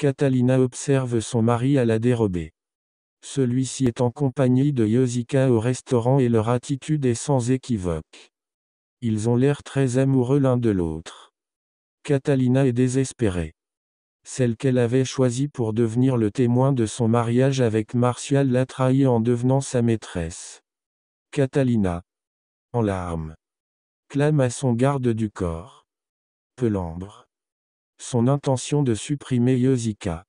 Catalina observe son mari à la dérobée. Celui-ci est en compagnie de Yosika au restaurant et leur attitude est sans équivoque. Ils ont l'air très amoureux l'un de l'autre. Catalina est désespérée. Celle qu'elle avait choisie pour devenir le témoin de son mariage avec Martial l'a trahi en devenant sa maîtresse. Catalina, en larmes, clame à son garde du corps. Pelambre son intention de supprimer Yosika.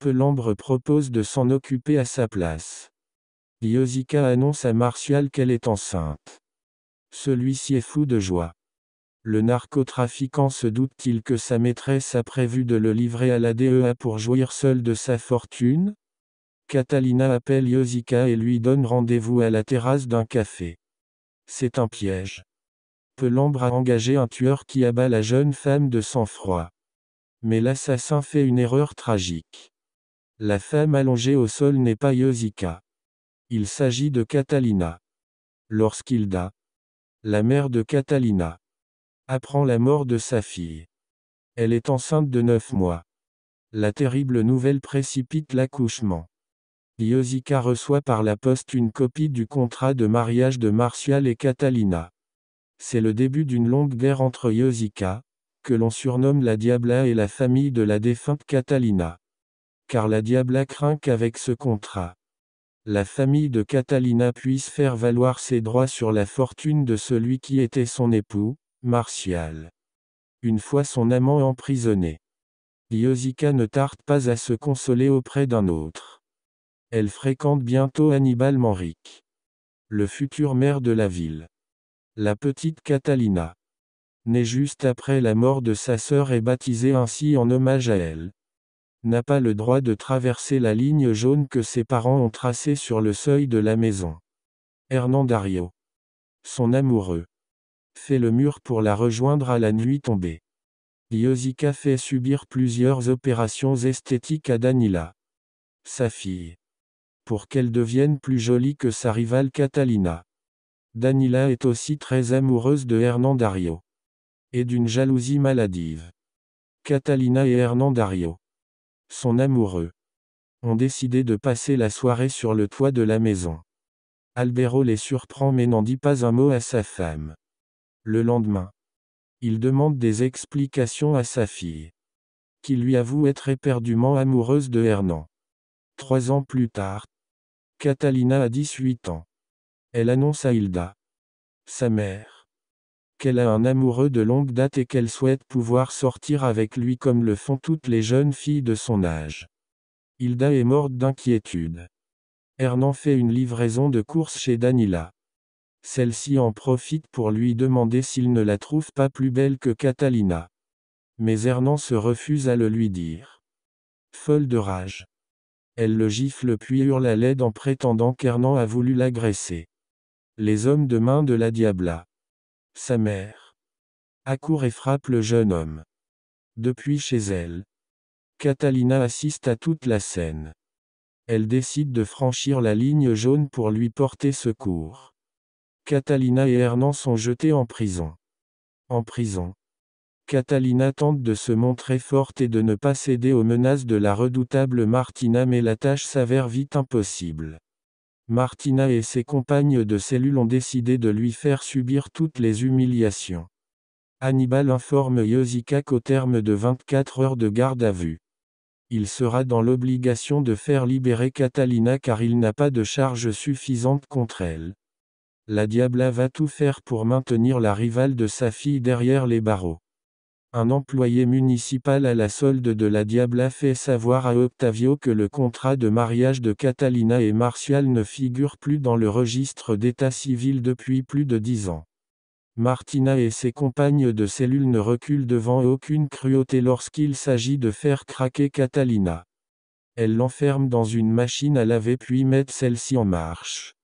Pelambre propose de s'en occuper à sa place. Yosika annonce à Martial qu'elle est enceinte. Celui-ci est fou de joie. Le narcotrafiquant se doute-t-il que sa maîtresse a prévu de le livrer à la DEA pour jouir seul de sa fortune Catalina appelle Yosika et lui donne rendez-vous à la terrasse d'un café. C'est un piège. Pelambre a engagé un tueur qui abat la jeune femme de sang-froid. Mais l'assassin fait une erreur tragique. La femme allongée au sol n'est pas Yosika. Il s'agit de Catalina. Lorsqu'Hilda, la mère de Catalina, apprend la mort de sa fille. Elle est enceinte de 9 mois. La terrible nouvelle précipite l'accouchement. Yosika reçoit par la poste une copie du contrat de mariage de Martial et Catalina. C'est le début d'une longue guerre entre Yosika, que l'on surnomme la Diabla et la famille de la défunte Catalina. Car la Diabla craint qu'avec ce contrat, la famille de Catalina puisse faire valoir ses droits sur la fortune de celui qui était son époux, Martial. Une fois son amant emprisonné, Iosica ne tarde pas à se consoler auprès d'un autre. Elle fréquente bientôt Hannibal Manrique, le futur maire de la ville. La petite Catalina Née juste après la mort de sa sœur et baptisé ainsi en hommage à elle, n'a pas le droit de traverser la ligne jaune que ses parents ont tracée sur le seuil de la maison. Dario. Son amoureux. Fait le mur pour la rejoindre à la nuit tombée. Yosika fait subir plusieurs opérations esthétiques à Danila. Sa fille. Pour qu'elle devienne plus jolie que sa rivale Catalina. Danila est aussi très amoureuse de Dario et d'une jalousie maladive. Catalina et Dario. son amoureux, ont décidé de passer la soirée sur le toit de la maison. Albero les surprend mais n'en dit pas un mot à sa femme. Le lendemain, il demande des explications à sa fille, qui lui avoue être éperdument amoureuse de Hernan. Trois ans plus tard, Catalina a 18 ans. Elle annonce à Hilda, sa mère, qu'elle a un amoureux de longue date et qu'elle souhaite pouvoir sortir avec lui comme le font toutes les jeunes filles de son âge. Hilda est morte d'inquiétude. Hernan fait une livraison de courses chez Danila. Celle-ci en profite pour lui demander s'il ne la trouve pas plus belle que Catalina. Mais Hernan se refuse à le lui dire. Folle de rage. Elle le gifle puis hurle à l'aide en prétendant qu'Hernan a voulu l'agresser. Les hommes de main de la Diabla. Sa mère accourt et frappe le jeune homme. Depuis chez elle, Catalina assiste à toute la scène. Elle décide de franchir la ligne jaune pour lui porter secours. Catalina et Hernan sont jetés en prison. En prison, Catalina tente de se montrer forte et de ne pas céder aux menaces de la redoutable Martina mais la tâche s'avère vite impossible. Martina et ses compagnes de cellule ont décidé de lui faire subir toutes les humiliations. Hannibal informe Yosika qu'au terme de 24 heures de garde à vue, il sera dans l'obligation de faire libérer Catalina car il n'a pas de charge suffisante contre elle. La Diabla va tout faire pour maintenir la rivale de sa fille derrière les barreaux. Un employé municipal à la solde de la Diabla fait savoir à Octavio que le contrat de mariage de Catalina et Martial ne figure plus dans le registre d'état civil depuis plus de dix ans. Martina et ses compagnes de cellule ne reculent devant aucune cruauté lorsqu'il s'agit de faire craquer Catalina. Elles l'enferment dans une machine à laver puis mettent celle-ci en marche.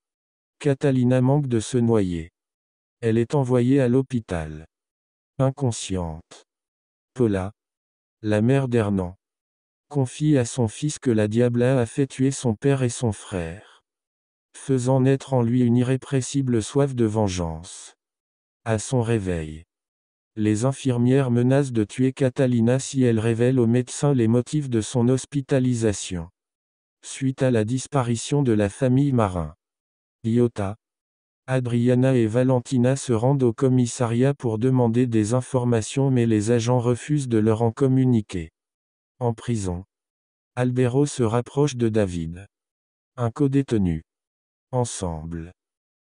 Catalina manque de se noyer. Elle est envoyée à l'hôpital. Inconsciente. Paula, la mère d'Hernan, confie à son fils que la Diabla a fait tuer son père et son frère, faisant naître en lui une irrépressible soif de vengeance. À son réveil, les infirmières menacent de tuer Catalina si elle révèle aux médecins les motifs de son hospitalisation. Suite à la disparition de la famille Marin, Iota, Adriana et Valentina se rendent au commissariat pour demander des informations mais les agents refusent de leur en communiquer. En prison. Albero se rapproche de David. Un co-détenu. Ensemble.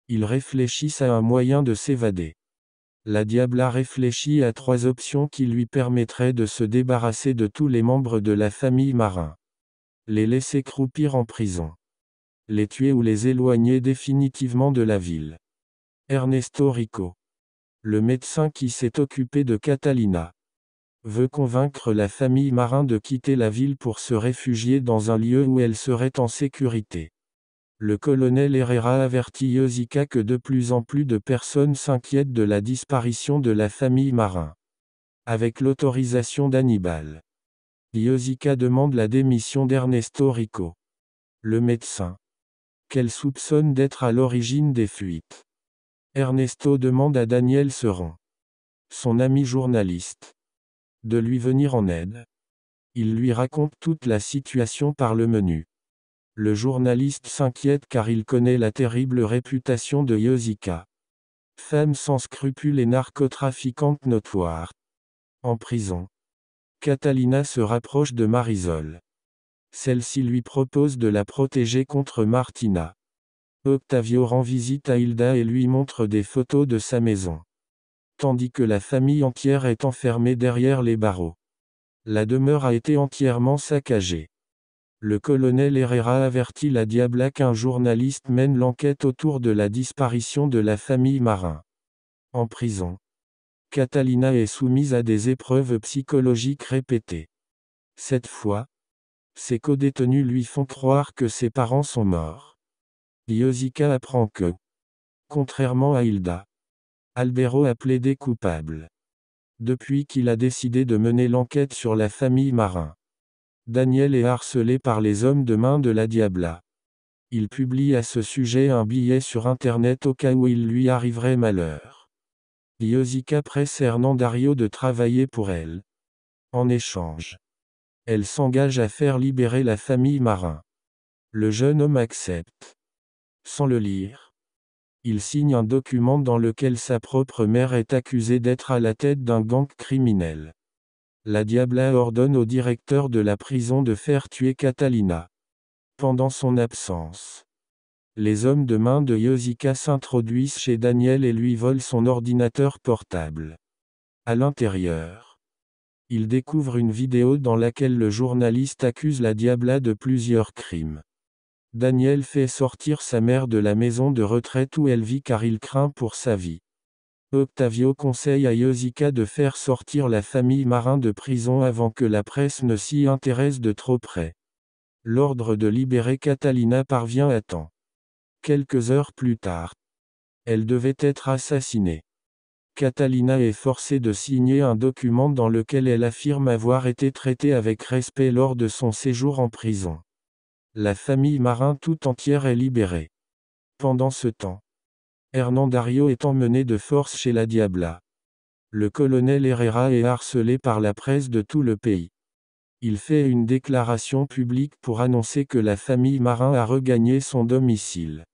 Ils réfléchissent à un moyen de s'évader. La Diabla réfléchit à trois options qui lui permettraient de se débarrasser de tous les membres de la famille Marin. Les laisser croupir en prison les tuer ou les éloigner définitivement de la ville. Ernesto Rico. Le médecin qui s'est occupé de Catalina veut convaincre la famille Marin de quitter la ville pour se réfugier dans un lieu où elle serait en sécurité. Le colonel Herrera avertit Yosika que de plus en plus de personnes s'inquiètent de la disparition de la famille Marin. Avec l'autorisation d'Hannibal, Yosika demande la démission d'Ernesto Rico. Le médecin qu'elle soupçonne d'être à l'origine des fuites. Ernesto demande à Daniel Seron, son ami journaliste, de lui venir en aide. Il lui raconte toute la situation par le menu. Le journaliste s'inquiète car il connaît la terrible réputation de Yosika. Femme sans scrupules et narcotrafiquante notoire. En prison. Catalina se rapproche de Marisol. Celle-ci lui propose de la protéger contre Martina. Octavio rend visite à Hilda et lui montre des photos de sa maison. Tandis que la famille entière est enfermée derrière les barreaux. La demeure a été entièrement saccagée. Le colonel Herrera avertit la Diabla qu'un journaliste mène l'enquête autour de la disparition de la famille Marin. En prison, Catalina est soumise à des épreuves psychologiques répétées. Cette fois, ses codétenus lui font croire que ses parents sont morts. Iosika apprend que, contrairement à Hilda, Albero a plaidé coupable. Depuis qu'il a décidé de mener l'enquête sur la famille Marin, Daniel est harcelé par les hommes de main de la Diabla. Il publie à ce sujet un billet sur Internet au cas où il lui arriverait malheur. Iosika presse Dario de travailler pour elle. En échange, elle s'engage à faire libérer la famille Marin. Le jeune homme accepte. Sans le lire, il signe un document dans lequel sa propre mère est accusée d'être à la tête d'un gang criminel. La Diabla ordonne au directeur de la prison de faire tuer Catalina. Pendant son absence, les hommes de main de Yosika s'introduisent chez Daniel et lui volent son ordinateur portable. À l'intérieur, il découvre une vidéo dans laquelle le journaliste accuse la Diabla de plusieurs crimes. Daniel fait sortir sa mère de la maison de retraite où elle vit car il craint pour sa vie. Octavio conseille à Yosika de faire sortir la famille Marin de prison avant que la presse ne s'y intéresse de trop près. L'ordre de libérer Catalina parvient à temps. Quelques heures plus tard, elle devait être assassinée. Catalina est forcée de signer un document dans lequel elle affirme avoir été traitée avec respect lors de son séjour en prison. La famille Marin tout entière est libérée. Pendant ce temps, Dario est emmené de force chez la Diabla. Le colonel Herrera est harcelé par la presse de tout le pays. Il fait une déclaration publique pour annoncer que la famille Marin a regagné son domicile.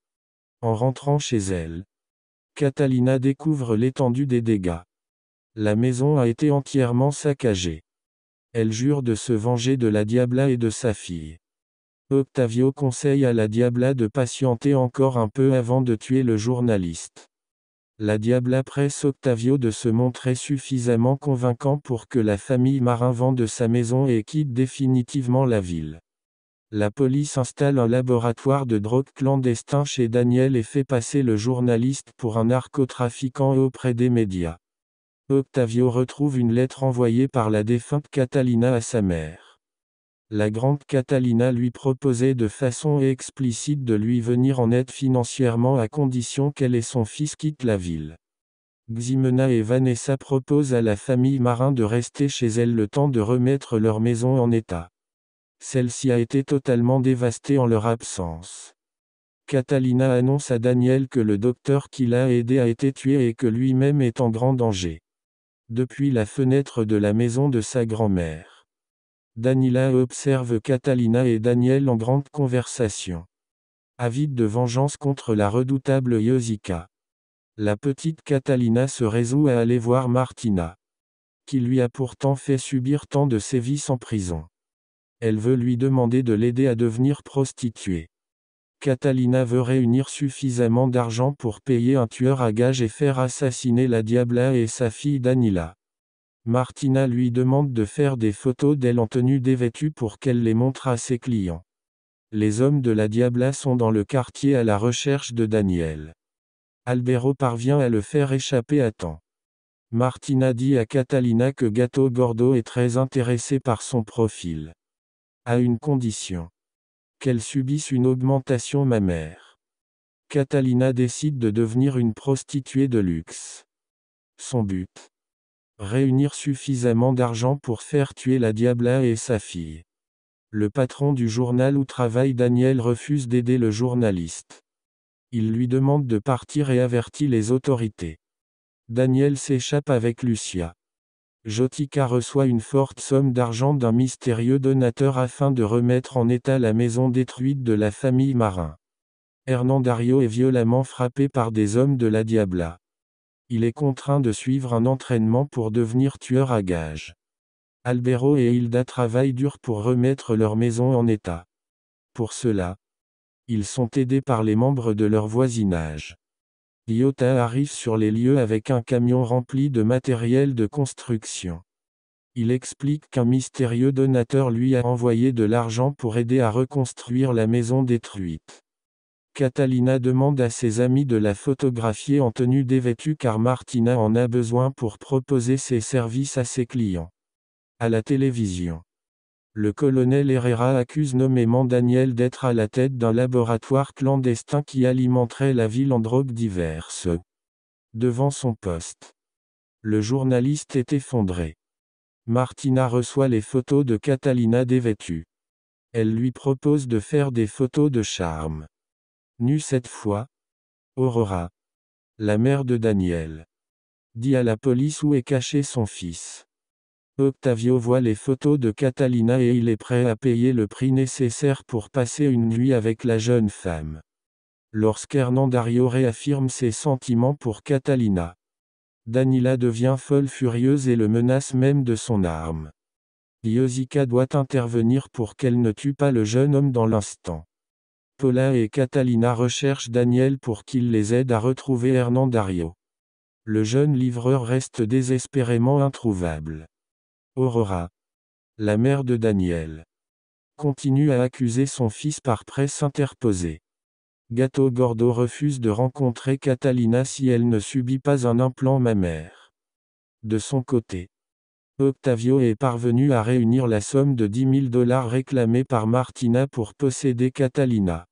En rentrant chez elle, Catalina découvre l'étendue des dégâts. La maison a été entièrement saccagée. Elle jure de se venger de la Diabla et de sa fille. Octavio conseille à la Diabla de patienter encore un peu avant de tuer le journaliste. La Diabla presse Octavio de se montrer suffisamment convaincant pour que la famille Marin vende sa maison et quitte définitivement la ville. La police installe un laboratoire de drogue clandestin chez Daniel et fait passer le journaliste pour un narcotrafiquant auprès des médias. Octavio retrouve une lettre envoyée par la défunte Catalina à sa mère. La grande Catalina lui proposait de façon explicite de lui venir en aide financièrement à condition qu'elle et son fils quittent la ville. Ximena et Vanessa proposent à la famille Marin de rester chez elle le temps de remettre leur maison en état. Celle-ci a été totalement dévastée en leur absence. Catalina annonce à Daniel que le docteur qui l'a aidé a été tué et que lui-même est en grand danger. Depuis la fenêtre de la maison de sa grand-mère. Danila observe Catalina et Daniel en grande conversation. Avide de vengeance contre la redoutable Yosika. La petite Catalina se résout à aller voir Martina. Qui lui a pourtant fait subir tant de sévices en prison elle veut lui demander de l'aider à devenir prostituée. Catalina veut réunir suffisamment d'argent pour payer un tueur à gages et faire assassiner la Diabla et sa fille Danila. Martina lui demande de faire des photos d'elle en tenue dévêtue pour qu'elle les montre à ses clients. Les hommes de la Diabla sont dans le quartier à la recherche de Daniel. Albero parvient à le faire échapper à temps. Martina dit à Catalina que Gato Gordo est très intéressé par son profil. À une condition. Qu'elle subisse une augmentation mammaire. Catalina décide de devenir une prostituée de luxe. Son but. Réunir suffisamment d'argent pour faire tuer la Diabla et sa fille. Le patron du journal où travaille Daniel refuse d'aider le journaliste. Il lui demande de partir et avertit les autorités. Daniel s'échappe avec Lucia. Jotica reçoit une forte somme d'argent d'un mystérieux donateur afin de remettre en état la maison détruite de la famille Marin. Dario est violemment frappé par des hommes de la Diabla. Il est contraint de suivre un entraînement pour devenir tueur à gages. Albero et Hilda travaillent dur pour remettre leur maison en état. Pour cela, ils sont aidés par les membres de leur voisinage. Iota arrive sur les lieux avec un camion rempli de matériel de construction. Il explique qu'un mystérieux donateur lui a envoyé de l'argent pour aider à reconstruire la maison détruite. Catalina demande à ses amis de la photographier en tenue dévêtue car Martina en a besoin pour proposer ses services à ses clients. À la télévision. Le colonel Herrera accuse nommément Daniel d'être à la tête d'un laboratoire clandestin qui alimenterait la ville en drogues diverses. Devant son poste, le journaliste est effondré. Martina reçoit les photos de Catalina dévêtue. Elle lui propose de faire des photos de charme. Nue cette fois, Aurora, la mère de Daniel, dit à la police où est caché son fils. Octavio voit les photos de Catalina et il est prêt à payer le prix nécessaire pour passer une nuit avec la jeune femme. Dario réaffirme ses sentiments pour Catalina, Danila devient folle furieuse et le menace même de son arme. Diosica doit intervenir pour qu'elle ne tue pas le jeune homme dans l'instant. Paula et Catalina recherchent Daniel pour qu'il les aide à retrouver Dario. Le jeune livreur reste désespérément introuvable. Aurora, la mère de Daniel, continue à accuser son fils par presse interposée. Gato Gordo refuse de rencontrer Catalina si elle ne subit pas un implant mammaire. De son côté, Octavio est parvenu à réunir la somme de 10 000 dollars réclamée par Martina pour posséder Catalina.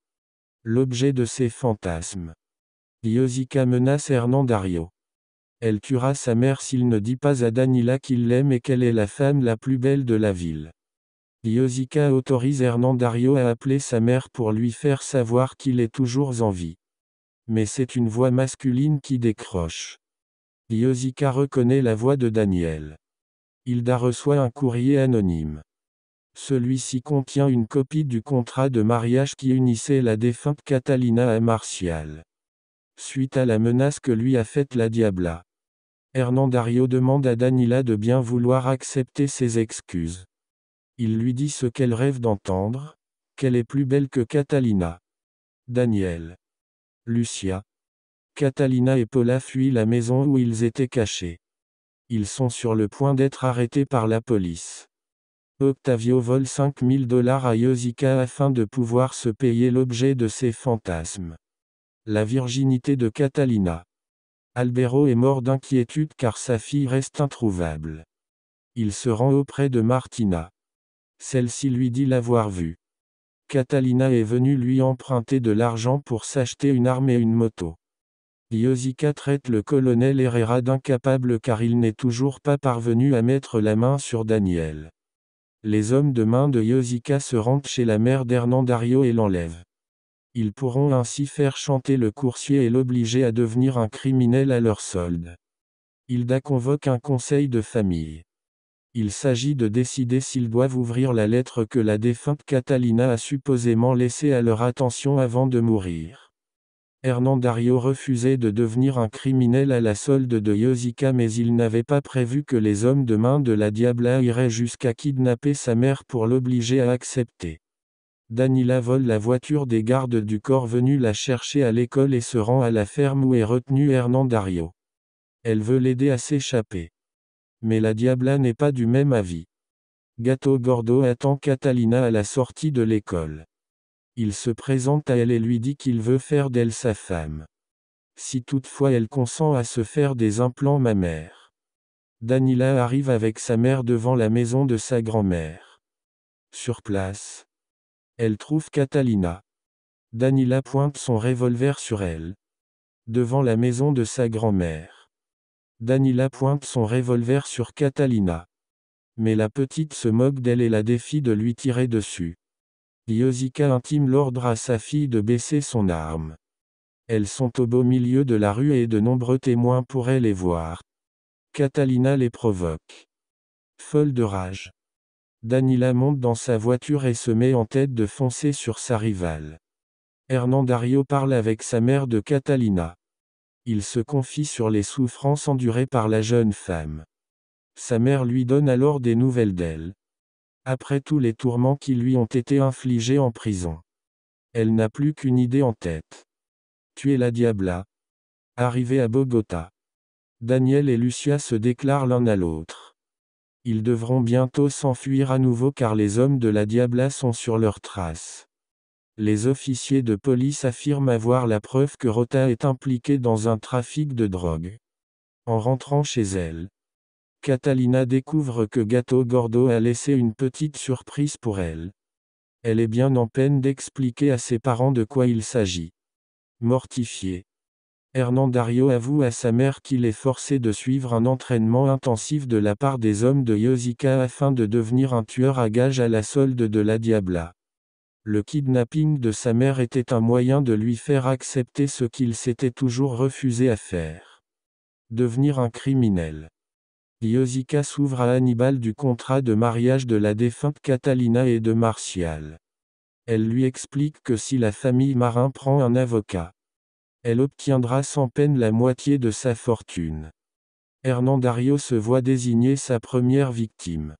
L'objet de ses fantasmes. Diosica menace Dario. Elle tuera sa mère s'il ne dit pas à Danila qu'il l'aime et qu'elle est la femme la plus belle de la ville. Diosica autorise Hernandario à appeler sa mère pour lui faire savoir qu'il est toujours en vie. Mais c'est une voix masculine qui décroche. Yosika reconnaît la voix de Daniel. Hilda reçoit un courrier anonyme. Celui-ci contient une copie du contrat de mariage qui unissait la défunte Catalina à Martial. Suite à la menace que lui a faite la Diabla. Dario demande à Danila de bien vouloir accepter ses excuses. Il lui dit ce qu'elle rêve d'entendre, qu'elle est plus belle que Catalina. Daniel. Lucia. Catalina et Paula fuient la maison où ils étaient cachés. Ils sont sur le point d'être arrêtés par la police. Octavio vole 5000 dollars à Yosika afin de pouvoir se payer l'objet de ses fantasmes. La virginité de Catalina. Albero est mort d'inquiétude car sa fille reste introuvable. Il se rend auprès de Martina. Celle-ci lui dit l'avoir vue. Catalina est venue lui emprunter de l'argent pour s'acheter une arme et une moto. Yosica traite le colonel Herrera d'incapable car il n'est toujours pas parvenu à mettre la main sur Daniel. Les hommes de main de Yosica se rendent chez la mère d'Hernandario et l'enlèvent. Ils pourront ainsi faire chanter le coursier et l'obliger à devenir un criminel à leur solde. Hilda convoque un conseil de famille. Il s'agit de décider s'ils doivent ouvrir la lettre que la défunte Catalina a supposément laissée à leur attention avant de mourir. Dario refusait de devenir un criminel à la solde de Yosika mais il n'avait pas prévu que les hommes de main de la Diabla iraient jusqu'à kidnapper sa mère pour l'obliger à accepter. Danila vole la voiture des gardes du corps venus la chercher à l'école et se rend à la ferme où est retenu Dario. Elle veut l'aider à s'échapper. Mais la Diabla n'est pas du même avis. Gato Gordo attend Catalina à la sortie de l'école. Il se présente à elle et lui dit qu'il veut faire d'elle sa femme. Si toutefois elle consent à se faire des implants mammaires. Danila arrive avec sa mère devant la maison de sa grand-mère. Sur place, elle trouve Catalina. Danila pointe son revolver sur elle. Devant la maison de sa grand-mère. Danila pointe son revolver sur Catalina. Mais la petite se moque d'elle et la défie de lui tirer dessus. Yosika intime l'ordre à sa fille de baisser son arme. Elles sont au beau milieu de la rue et de nombreux témoins pourraient les voir. Catalina les provoque. Folle de rage. Danila monte dans sa voiture et se met en tête de foncer sur sa rivale. Dario parle avec sa mère de Catalina. Il se confie sur les souffrances endurées par la jeune femme. Sa mère lui donne alors des nouvelles d'elle. Après tous les tourments qui lui ont été infligés en prison. Elle n'a plus qu'une idée en tête. Tuer la Diabla. Arrivée à Bogota. Daniel et Lucia se déclarent l'un à l'autre. Ils devront bientôt s'enfuir à nouveau car les hommes de la Diabla sont sur leurs traces. Les officiers de police affirment avoir la preuve que Rota est impliquée dans un trafic de drogue. En rentrant chez elle, Catalina découvre que Gato Gordo a laissé une petite surprise pour elle. Elle est bien en peine d'expliquer à ses parents de quoi il s'agit. Mortifiée, Dario avoue à sa mère qu'il est forcé de suivre un entraînement intensif de la part des hommes de Yosika afin de devenir un tueur à gages à la solde de la Diabla. Le kidnapping de sa mère était un moyen de lui faire accepter ce qu'il s'était toujours refusé à faire. Devenir un criminel. Yosika s'ouvre à Hannibal du contrat de mariage de la défunte Catalina et de Martial. Elle lui explique que si la famille Marin prend un avocat, elle obtiendra sans peine la moitié de sa fortune. Hernandario se voit désigner sa première victime.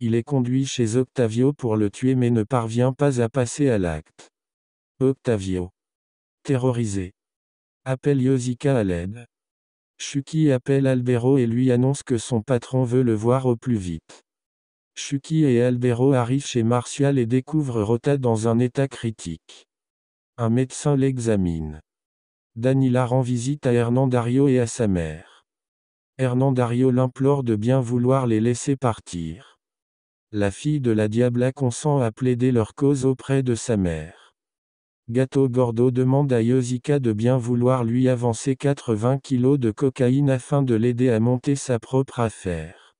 Il est conduit chez Octavio pour le tuer mais ne parvient pas à passer à l'acte. Octavio. Terrorisé. Appelle Yosika à l'aide. Chucky appelle Albero et lui annonce que son patron veut le voir au plus vite. Chucky et Albero arrivent chez Martial et découvrent Rota dans un état critique. Un médecin l'examine. Danila rend visite à Dario et à sa mère. Dario l'implore de bien vouloir les laisser partir. La fille de la Diabla consent à plaider leur cause auprès de sa mère. Gato Gordo demande à Yosika de bien vouloir lui avancer 80 kilos de cocaïne afin de l'aider à monter sa propre affaire.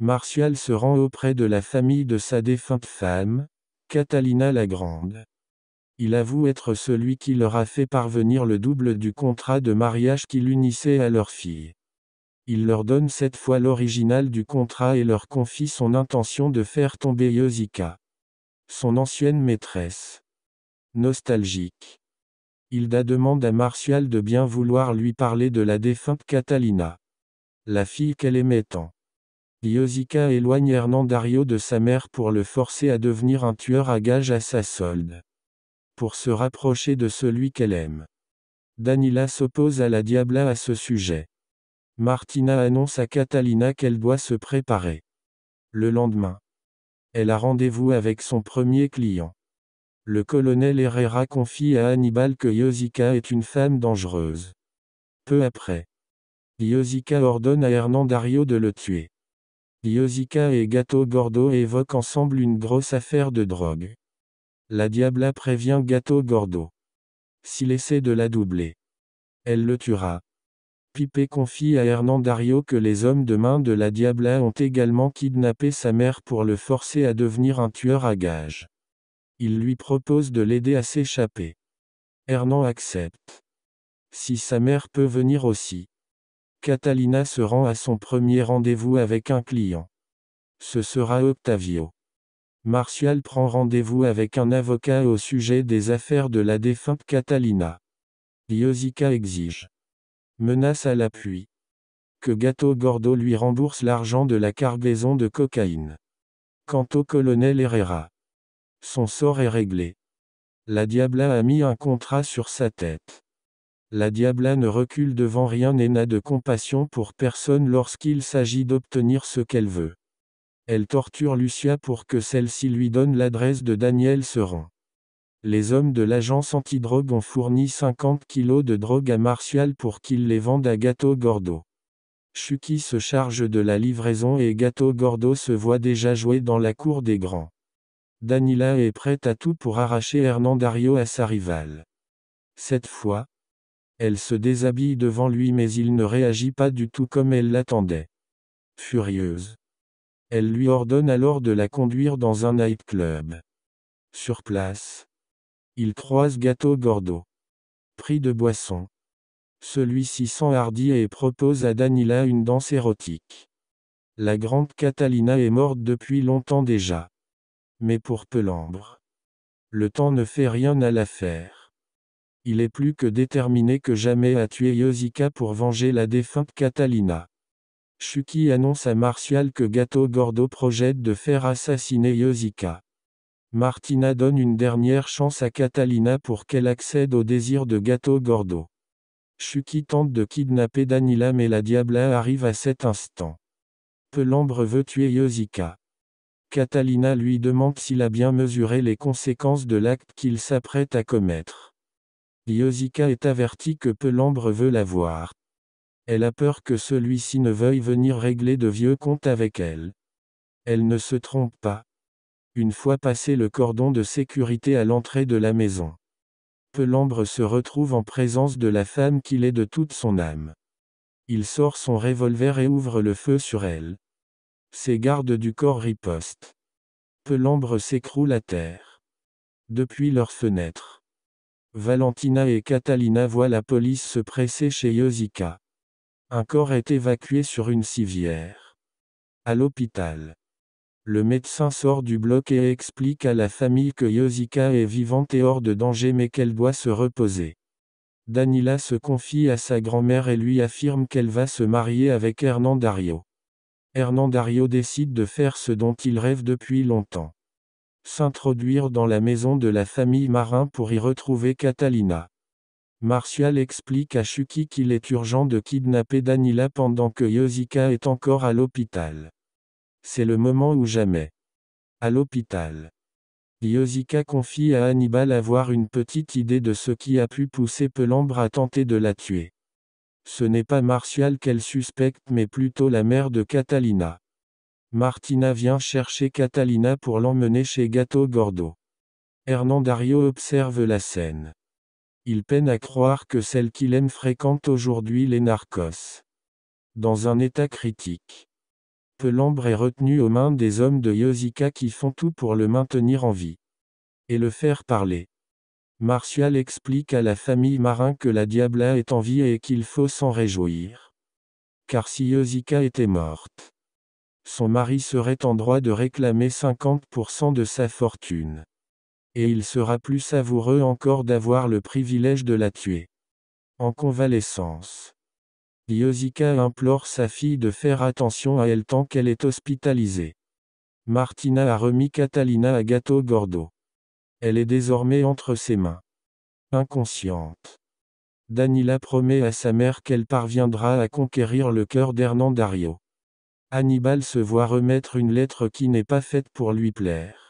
Martial se rend auprès de la famille de sa défunte femme, Catalina la Grande il avoue être celui qui leur a fait parvenir le double du contrat de mariage qui l'unissait à leur fille. Il leur donne cette fois l'original du contrat et leur confie son intention de faire tomber Yosika, son ancienne maîtresse. Nostalgique. Hilda demande à Martial de bien vouloir lui parler de la défunte Catalina. La fille qu'elle aimait tant. Yosika éloigne Hernandario de sa mère pour le forcer à devenir un tueur à gage à sa solde pour se rapprocher de celui qu'elle aime. Danila s'oppose à la Diabla à ce sujet. Martina annonce à Catalina qu'elle doit se préparer. Le lendemain, elle a rendez-vous avec son premier client. Le colonel Herrera confie à Hannibal que Yosika est une femme dangereuse. Peu après, Yosika ordonne à Dario de le tuer. Yosika et Gato Gordo évoquent ensemble une grosse affaire de drogue. La Diabla prévient Gato Gordo. S'il essaie de la doubler, elle le tuera. Pipé confie à Dario que les hommes de main de la Diabla ont également kidnappé sa mère pour le forcer à devenir un tueur à gages. Il lui propose de l'aider à s'échapper. Hernan accepte. Si sa mère peut venir aussi. Catalina se rend à son premier rendez-vous avec un client. Ce sera Octavio. Martial prend rendez-vous avec un avocat au sujet des affaires de la défunte Catalina. Diosica exige. Menace à l'appui. Que Gato Gordo lui rembourse l'argent de la cargaison de cocaïne. Quant au colonel Herrera. Son sort est réglé. La Diabla a mis un contrat sur sa tête. La Diabla ne recule devant rien et n'a de compassion pour personne lorsqu'il s'agit d'obtenir ce qu'elle veut. Elle torture Lucia pour que celle-ci lui donne l'adresse de Daniel Seron. Les hommes de l'agence antidrogue ont fourni 50 kilos de drogue à Martial pour qu'il les vende à Gâteau Gordo. Chucky se charge de la livraison et Gâteau Gordo se voit déjà jouer dans la cour des grands. Danila est prête à tout pour arracher Hernandario à sa rivale. Cette fois, elle se déshabille devant lui mais il ne réagit pas du tout comme elle l'attendait. Furieuse, elle lui ordonne alors de la conduire dans un nightclub. Sur place, il croise Gato Gordo. Prix de boisson. Celui-ci s'enhardit et propose à Danila une danse érotique. La grande Catalina est morte depuis longtemps déjà. Mais pour Pelambre, le temps ne fait rien à l'affaire. Il est plus que déterminé que jamais à tuer Yosika pour venger la défunte Catalina. Shuki annonce à Martial que Gato Gordo projette de faire assassiner Yosika. Martina donne une dernière chance à Catalina pour qu'elle accède au désir de Gato Gordo. Shuki tente de kidnapper Danila mais la Diabla arrive à cet instant. Pelambre veut tuer Yosika. Catalina lui demande s'il a bien mesuré les conséquences de l'acte qu'il s'apprête à commettre. Yosika est averti que Pelambre veut la voir. Elle a peur que celui-ci ne veuille venir régler de vieux comptes avec elle. Elle ne se trompe pas. Une fois passé le cordon de sécurité à l'entrée de la maison, Pelambre se retrouve en présence de la femme qu'il est de toute son âme. Il sort son revolver et ouvre le feu sur elle. Ses gardes du corps ripostent. Pelambre s'écroule à terre. Depuis leur fenêtre, Valentina et Catalina voient la police se presser chez Yosika. Un corps est évacué sur une civière. À l'hôpital. Le médecin sort du bloc et explique à la famille que Yosika est vivante et hors de danger mais qu'elle doit se reposer. Danila se confie à sa grand-mère et lui affirme qu'elle va se marier avec Dario. Hernandario. Dario décide de faire ce dont il rêve depuis longtemps. S'introduire dans la maison de la famille Marin pour y retrouver Catalina. Martial explique à Shuki qu'il est urgent de kidnapper Danila pendant que Yosika est encore à l'hôpital. C'est le moment ou jamais. À l'hôpital. Yosika confie à Hannibal avoir une petite idée de ce qui a pu pousser Pelambre à tenter de la tuer. Ce n'est pas Martial qu'elle suspecte mais plutôt la mère de Catalina. Martina vient chercher Catalina pour l'emmener chez Gato Gordo. Hernandario observe la scène. Il peine à croire que celle qu'il aime fréquente aujourd'hui les narcos. Dans un état critique. l'ombre est retenu aux mains des hommes de Yosika qui font tout pour le maintenir en vie. Et le faire parler. Martial explique à la famille Marin que la Diabla est en vie et qu'il faut s'en réjouir. Car si Yosika était morte, son mari serait en droit de réclamer 50% de sa fortune et il sera plus savoureux encore d'avoir le privilège de la tuer. En convalescence, Diosica implore sa fille de faire attention à elle tant qu'elle est hospitalisée. Martina a remis Catalina à Gato Gordo. Elle est désormais entre ses mains. Inconsciente. Danila promet à sa mère qu'elle parviendra à conquérir le cœur Dario. Hannibal se voit remettre une lettre qui n'est pas faite pour lui plaire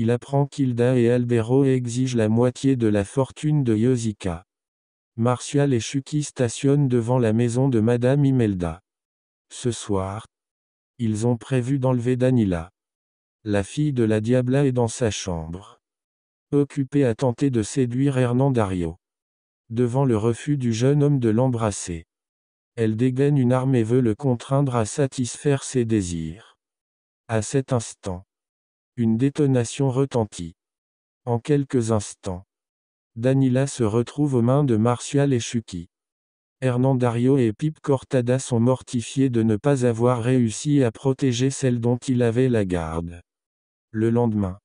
il apprend qu'Hilda et Albero exigent la moitié de la fortune de Yosika. Martial et Chucky stationnent devant la maison de Madame Imelda. Ce soir, ils ont prévu d'enlever Danila. La fille de la Diabla est dans sa chambre. Occupée à tenter de séduire Dario. Devant le refus du jeune homme de l'embrasser. Elle dégaine une arme et veut le contraindre à satisfaire ses désirs. À cet instant, une détonation retentit. En quelques instants. Danila se retrouve aux mains de Martial et Chucky. Dario et Pip Cortada sont mortifiés de ne pas avoir réussi à protéger celle dont il avait la garde. Le lendemain,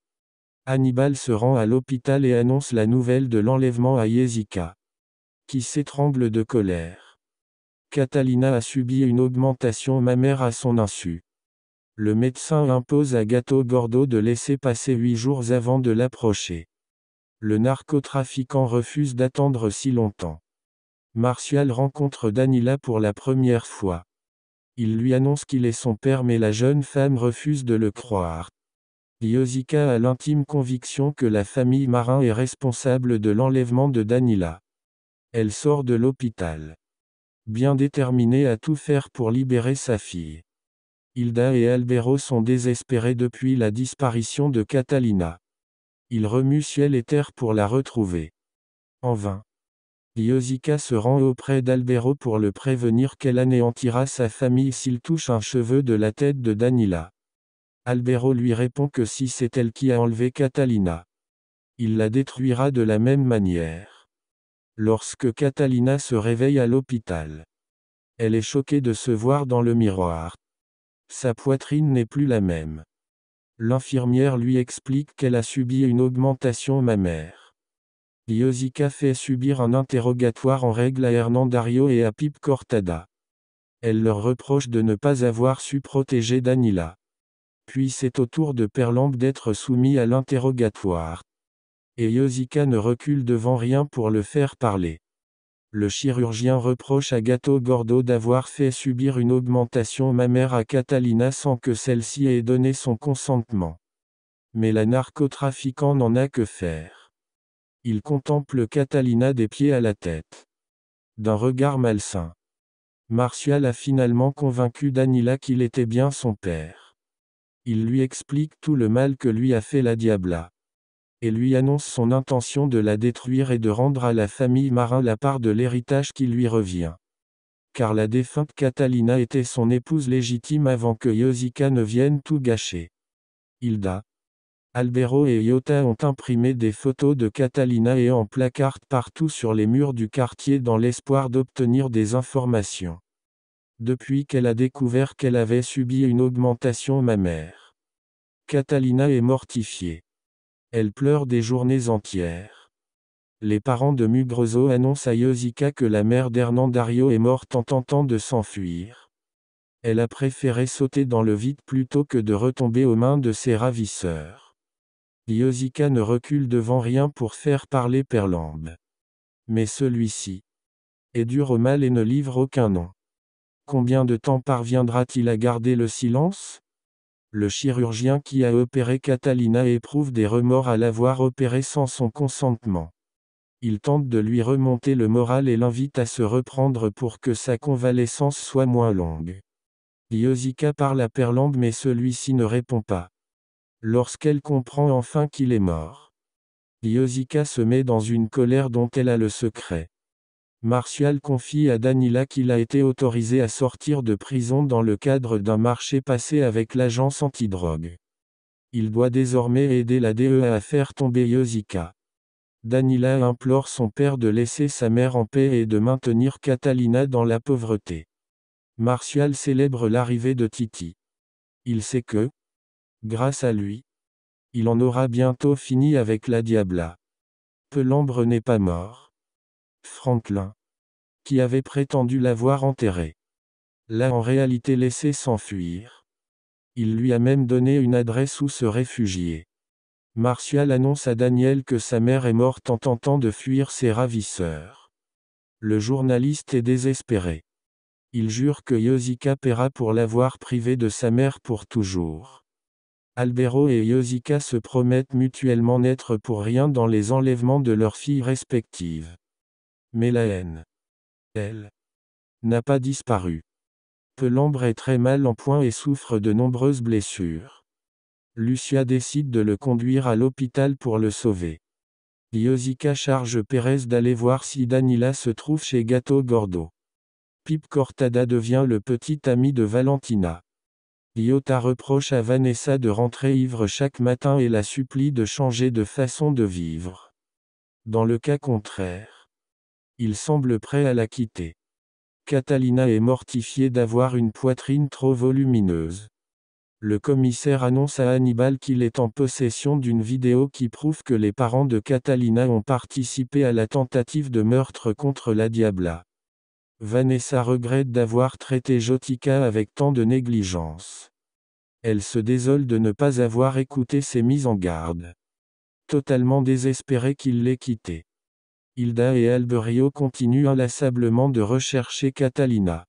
Hannibal se rend à l'hôpital et annonce la nouvelle de l'enlèvement à Yezika, qui s'étrangle de colère. Catalina a subi une augmentation mammaire à son insu. Le médecin impose à Gato Gordo de laisser passer huit jours avant de l'approcher. Le narcotrafiquant refuse d'attendre si longtemps. Martial rencontre Danila pour la première fois. Il lui annonce qu'il est son père mais la jeune femme refuse de le croire. Yosika a l'intime conviction que la famille Marin est responsable de l'enlèvement de Danila. Elle sort de l'hôpital. Bien déterminée à tout faire pour libérer sa fille. Hilda et Albero sont désespérés depuis la disparition de Catalina. Ils remuent ciel et terre pour la retrouver. En vain. Yosika se rend auprès d'Albero pour le prévenir qu'elle anéantira sa famille s'il touche un cheveu de la tête de Danila. Albero lui répond que si c'est elle qui a enlevé Catalina, il la détruira de la même manière. Lorsque Catalina se réveille à l'hôpital, elle est choquée de se voir dans le miroir sa poitrine n'est plus la même. L'infirmière lui explique qu'elle a subi une augmentation mammaire. Yosika fait subir un interrogatoire en règle à Dario et à Pip Cortada. Elle leur reproche de ne pas avoir su protéger Danila. Puis c'est au tour de Perlambe d'être soumis à l'interrogatoire. Et Yosika ne recule devant rien pour le faire parler. Le chirurgien reproche à Gato Gordo d'avoir fait subir une augmentation mammaire à Catalina sans que celle-ci ait donné son consentement. Mais la narcotrafiquant n'en a que faire. Il contemple Catalina des pieds à la tête. D'un regard malsain. Martial a finalement convaincu Danila qu'il était bien son père. Il lui explique tout le mal que lui a fait la Diabla et lui annonce son intention de la détruire et de rendre à la famille Marin la part de l'héritage qui lui revient. Car la défunte Catalina était son épouse légitime avant que Yosika ne vienne tout gâcher. Hilda. Albero et Iota ont imprimé des photos de Catalina et en placard partout sur les murs du quartier dans l'espoir d'obtenir des informations. Depuis qu'elle a découvert qu'elle avait subi une augmentation mammaire, Catalina est mortifiée. Elle pleure des journées entières. Les parents de Mugrezo annoncent à Yosika que la mère Dario est morte en tentant de s'enfuir. Elle a préféré sauter dans le vide plutôt que de retomber aux mains de ses ravisseurs. Yosika ne recule devant rien pour faire parler Perlambe. Mais celui-ci est dur au mal et ne livre aucun nom. Combien de temps parviendra-t-il à garder le silence le chirurgien qui a opéré Catalina éprouve des remords à l'avoir opéré sans son consentement. Il tente de lui remonter le moral et l'invite à se reprendre pour que sa convalescence soit moins longue. Iosika parle à Perlambe mais celui-ci ne répond pas. Lorsqu'elle comprend enfin qu'il est mort, Iosika se met dans une colère dont elle a le secret. Martial confie à Danila qu'il a été autorisé à sortir de prison dans le cadre d'un marché passé avec l'agence antidrogue. Il doit désormais aider la DEA à faire tomber Yosika. Danila implore son père de laisser sa mère en paix et de maintenir Catalina dans la pauvreté. Martial célèbre l'arrivée de Titi. Il sait que, grâce à lui, il en aura bientôt fini avec la Diabla. Pelambre n'est pas mort. Franklin, qui avait prétendu l'avoir enterré, l'a en réalité laissé s'enfuir. Il lui a même donné une adresse où se réfugier. Martial annonce à Daniel que sa mère est morte en tentant de fuir ses ravisseurs. Le journaliste est désespéré. Il jure que Yosika paiera pour l'avoir privé de sa mère pour toujours. Albero et Yosika se promettent mutuellement n'être pour rien dans les enlèvements de leurs filles respectives. Mais la haine, elle, n'a pas disparu. Pelambre est très mal en point et souffre de nombreuses blessures. Lucia décide de le conduire à l'hôpital pour le sauver. Yosika charge Pérez d'aller voir si Danila se trouve chez Gato Gordo. Pip Cortada devient le petit ami de Valentina. Iota reproche à Vanessa de rentrer ivre chaque matin et la supplie de changer de façon de vivre. Dans le cas contraire, il semble prêt à la quitter. Catalina est mortifiée d'avoir une poitrine trop volumineuse. Le commissaire annonce à Hannibal qu'il est en possession d'une vidéo qui prouve que les parents de Catalina ont participé à la tentative de meurtre contre la Diabla. Vanessa regrette d'avoir traité Jotica avec tant de négligence. Elle se désole de ne pas avoir écouté ses mises en garde. Totalement désespérée qu'il l'ait quittée. Hilda et Alberio continuent inlassablement de rechercher Catalina.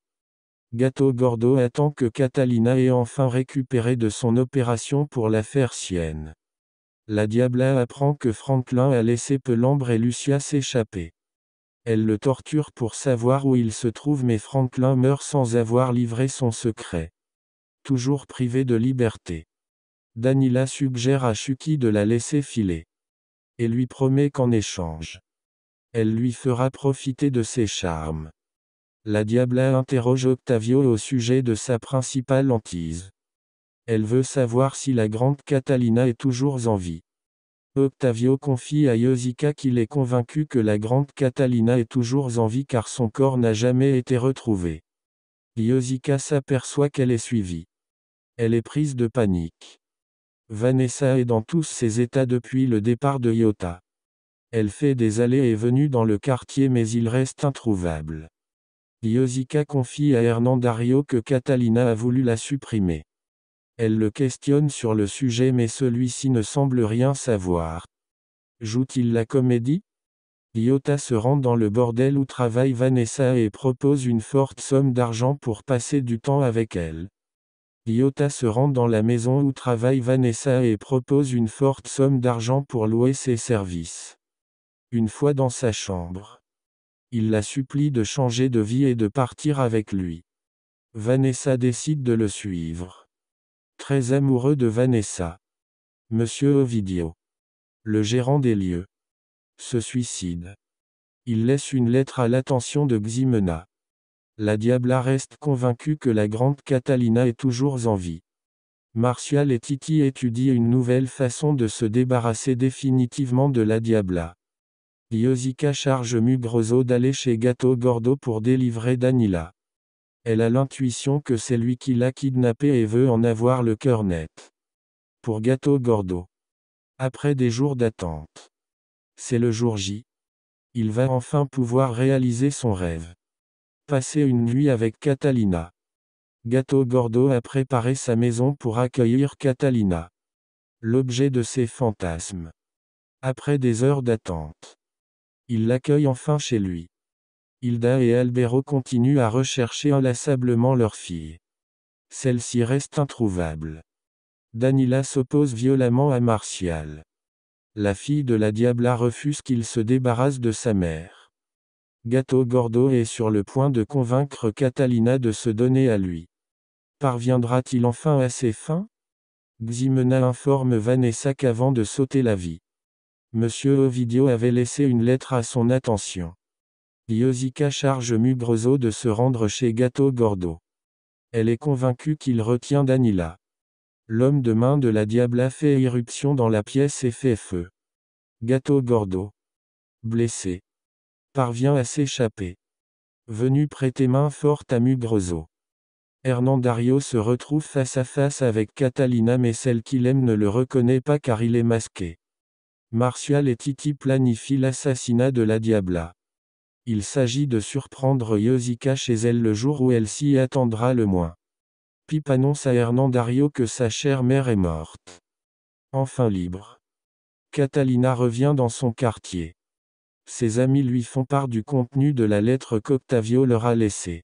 Gato Gordo attend que Catalina ait enfin récupéré de son opération pour la faire sienne. La Diabla apprend que Franklin a laissé Pelambre et Lucia s'échapper. Elle le torture pour savoir où il se trouve mais Franklin meurt sans avoir livré son secret. Toujours privé de liberté. Danila suggère à Chucky de la laisser filer. Et lui promet qu'en échange, elle lui fera profiter de ses charmes. La Diabla interroge Octavio au sujet de sa principale hantise. Elle veut savoir si la grande Catalina est toujours en vie. Octavio confie à Yosika qu'il est convaincu que la grande Catalina est toujours en vie car son corps n'a jamais été retrouvé. Yosika s'aperçoit qu'elle est suivie. Elle est prise de panique. Vanessa est dans tous ses états depuis le départ de Yota. Elle fait des allées et venues dans le quartier mais il reste introuvable. Iosica confie à Dario que Catalina a voulu la supprimer. Elle le questionne sur le sujet mais celui-ci ne semble rien savoir. Joue-t-il la comédie Iota se rend dans le bordel où travaille Vanessa et propose une forte somme d'argent pour passer du temps avec elle. Iota se rend dans la maison où travaille Vanessa et propose une forte somme d'argent pour louer ses services. Une fois dans sa chambre, il la supplie de changer de vie et de partir avec lui. Vanessa décide de le suivre. Très amoureux de Vanessa. Monsieur Ovidio, le gérant des lieux, se suicide. Il laisse une lettre à l'attention de Ximena. La Diabla reste convaincue que la grande Catalina est toujours en vie. Martial et Titi étudient une nouvelle façon de se débarrasser définitivement de la Diabla. Yosika charge Mugroso d'aller chez Gato Gordo pour délivrer Danila. Elle a l'intuition que c'est lui qui l'a kidnappée et veut en avoir le cœur net. Pour Gato Gordo. Après des jours d'attente. C'est le jour J. Il va enfin pouvoir réaliser son rêve. Passer une nuit avec Catalina. Gato Gordo a préparé sa maison pour accueillir Catalina. L'objet de ses fantasmes. Après des heures d'attente. Il l'accueille enfin chez lui. Hilda et Albero continuent à rechercher inlassablement leur fille. Celle-ci reste introuvable. Danila s'oppose violemment à Martial. La fille de la Diabla refuse qu'il se débarrasse de sa mère. Gato Gordo est sur le point de convaincre Catalina de se donner à lui. Parviendra-t-il enfin à ses fins Ximena informe Vanessa qu'avant de sauter la vie, Monsieur Ovidio avait laissé une lettre à son attention. Yosika charge mugrezo de se rendre chez Gato Gordo. Elle est convaincue qu'il retient Danila. L'homme de main de la a fait irruption dans la pièce et fait feu. Gato Gordo, blessé, parvient à s'échapper. Venu prêter main forte à Mugroso. Dario se retrouve face à face avec Catalina mais celle qu'il aime ne le reconnaît pas car il est masqué. Martial et Titi planifient l'assassinat de la Diabla. Il s'agit de surprendre Yosika chez elle le jour où elle s'y attendra le moins. Pip annonce à Hernandario que sa chère mère est morte. Enfin libre. Catalina revient dans son quartier. Ses amis lui font part du contenu de la lettre qu'Octavio leur a laissée.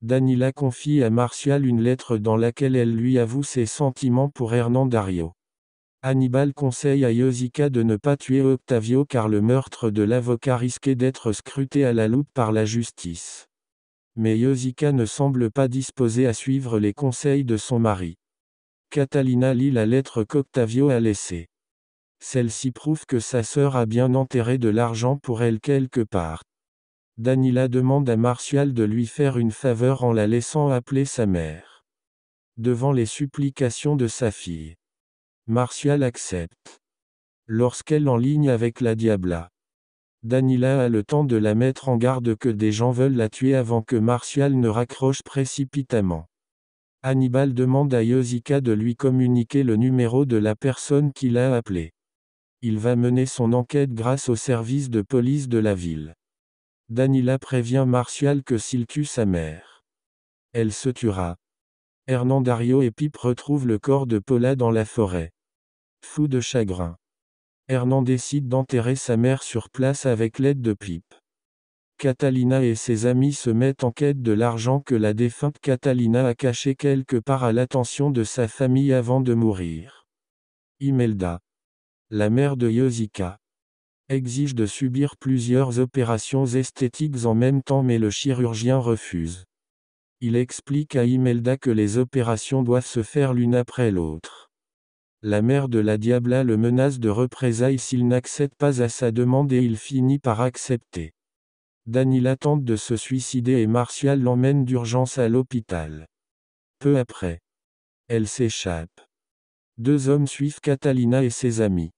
Danila confie à Martial une lettre dans laquelle elle lui avoue ses sentiments pour Hernandario. Hannibal conseille à Yosika de ne pas tuer Octavio car le meurtre de l'avocat risquait d'être scruté à la loupe par la justice. Mais Yosika ne semble pas disposée à suivre les conseils de son mari. Catalina lit la lettre qu'Octavio a laissée. Celle-ci prouve que sa sœur a bien enterré de l'argent pour elle quelque part. Danila demande à Martial de lui faire une faveur en la laissant appeler sa mère. Devant les supplications de sa fille, Martial accepte. Lorsqu'elle en ligne avec la Diabla. Danila a le temps de la mettre en garde que des gens veulent la tuer avant que Martial ne raccroche précipitamment. Hannibal demande à Yosika de lui communiquer le numéro de la personne qu'il a appelé. Il va mener son enquête grâce au service de police de la ville. Danila prévient Martial que s'il tue sa mère, elle se tuera. Hernandario et Pip retrouvent le corps de Paula dans la forêt. Fou de chagrin. Hernan décide d'enterrer sa mère sur place avec l'aide de Pip. Catalina et ses amis se mettent en quête de l'argent que la défunte Catalina a caché quelque part à l'attention de sa famille avant de mourir. Imelda, la mère de Yosika, exige de subir plusieurs opérations esthétiques en même temps mais le chirurgien refuse. Il explique à Imelda que les opérations doivent se faire l'une après l'autre. La mère de la Diabla le menace de représailles s'il n'accède pas à sa demande et il finit par accepter. Dani l'attente de se suicider et Martial l'emmène d'urgence à l'hôpital. Peu après, elle s'échappe. Deux hommes suivent Catalina et ses amis.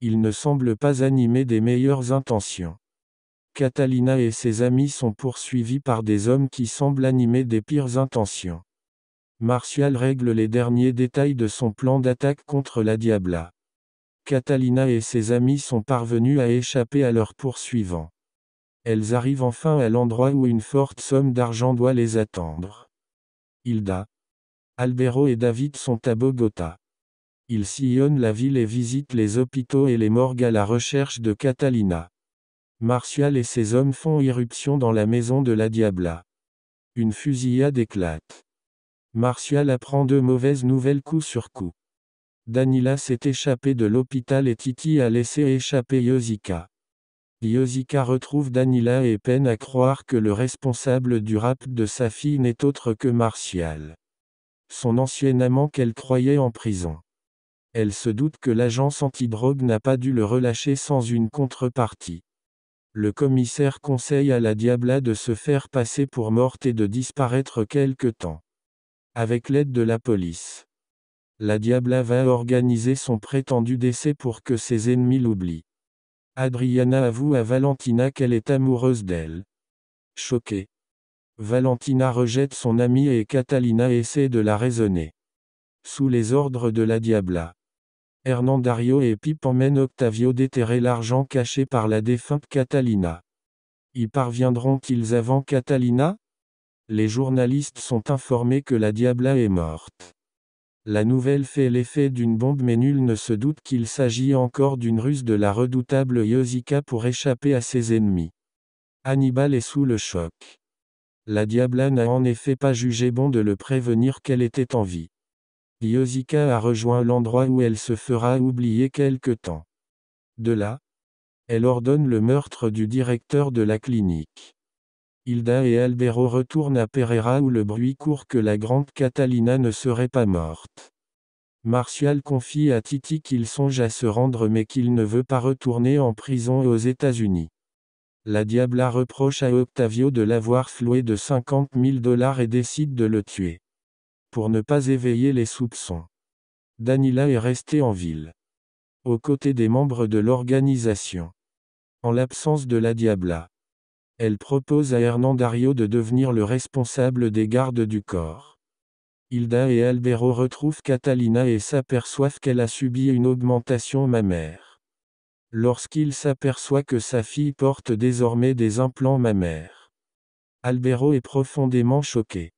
Ils ne semblent pas animés des meilleures intentions. Catalina et ses amis sont poursuivis par des hommes qui semblent animer des pires intentions. Martial règle les derniers détails de son plan d'attaque contre la Diabla. Catalina et ses amis sont parvenus à échapper à leurs poursuivants. Elles arrivent enfin à l'endroit où une forte somme d'argent doit les attendre. Hilda, Albero et David sont à Bogota. Ils sillonnent la ville et visitent les hôpitaux et les morgues à la recherche de Catalina. Martial et ses hommes font irruption dans la maison de la Diabla. Une fusillade éclate. Martial apprend de mauvaises nouvelles coup sur coup. Danila s'est échappée de l'hôpital et Titi a laissé échapper Yosika. Yosika retrouve Danila et peine à croire que le responsable du rap de sa fille n'est autre que Martial. Son ancien amant qu'elle croyait en prison. Elle se doute que l'agence antidrogue n'a pas dû le relâcher sans une contrepartie. Le commissaire conseille à la Diabla de se faire passer pour morte et de disparaître quelque temps avec l'aide de la police. La Diabla va organiser son prétendu décès pour que ses ennemis l'oublient. Adriana avoue à Valentina qu'elle est amoureuse d'elle. Choquée, Valentina rejette son amie et Catalina essaie de la raisonner. Sous les ordres de la Diabla, Dario et Pipe emmènent Octavio déterrer l'argent caché par la défunte Catalina. Y parviendront-ils avant Catalina les journalistes sont informés que la Diabla est morte. La nouvelle fait l'effet d'une bombe mais nul ne se doute qu'il s'agit encore d'une ruse de la redoutable Yosika pour échapper à ses ennemis. Hannibal est sous le choc. La Diabla n'a en effet pas jugé bon de le prévenir qu'elle était en vie. Yosika a rejoint l'endroit où elle se fera oublier quelque temps. De là, elle ordonne le meurtre du directeur de la clinique. Hilda et Albero retournent à Pereira où le bruit court que la grande Catalina ne serait pas morte. Martial confie à Titi qu'il songe à se rendre mais qu'il ne veut pas retourner en prison aux États-Unis. La Diabla reproche à Octavio de l'avoir floué de 50 000 dollars et décide de le tuer. Pour ne pas éveiller les soupçons. Danila est restée en ville. Aux côtés des membres de l'organisation. En l'absence de la Diabla. Elle propose à Dario de devenir le responsable des gardes du corps. Hilda et Albero retrouvent Catalina et s'aperçoivent qu'elle a subi une augmentation mammaire. Lorsqu'il s'aperçoit que sa fille porte désormais des implants mammaires, Albero est profondément choqué.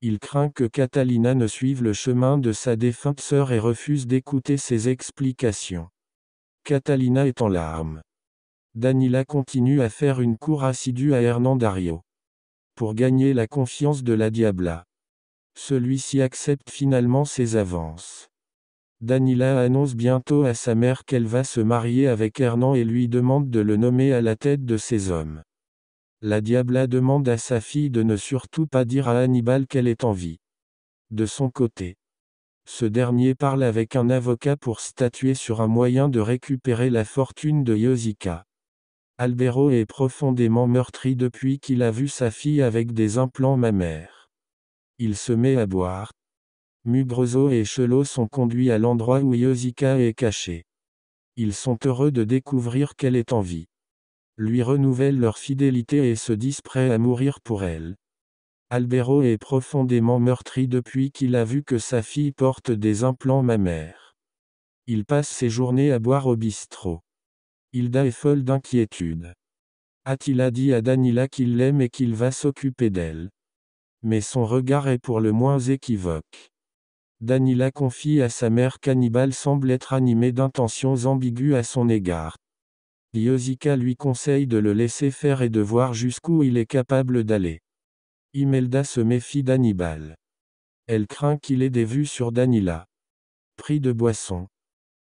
Il craint que Catalina ne suive le chemin de sa défunte sœur et refuse d'écouter ses explications. Catalina est en larmes. Danila continue à faire une cour assidue à Dario. Pour gagner la confiance de la Diabla. Celui-ci accepte finalement ses avances. Danila annonce bientôt à sa mère qu'elle va se marier avec Hernan et lui demande de le nommer à la tête de ses hommes. La Diabla demande à sa fille de ne surtout pas dire à Hannibal qu'elle est en vie. De son côté, ce dernier parle avec un avocat pour statuer sur un moyen de récupérer la fortune de Yosika. Albero est profondément meurtri depuis qu'il a vu sa fille avec des implants mammaires. Il se met à boire. Mugroso et Chelo sont conduits à l'endroit où Yosika est cachée. Ils sont heureux de découvrir qu'elle est en vie. Lui renouvelle leur fidélité et se disent prêts à mourir pour elle. Albero est profondément meurtri depuis qu'il a vu que sa fille porte des implants mammaires. Il passe ses journées à boire au bistrot. Hilda est folle d'inquiétude. Attila a dit à Danila qu'il l'aime et qu'il va s'occuper d'elle Mais son regard est pour le moins équivoque. Danila confie à sa mère qu'Annibale semble être animé d'intentions ambiguës à son égard. Yosika lui conseille de le laisser faire et de voir jusqu'où il est capable d'aller. Imelda se méfie d'Annibale. Elle craint qu'il ait des vues sur Danila. Prix de boisson.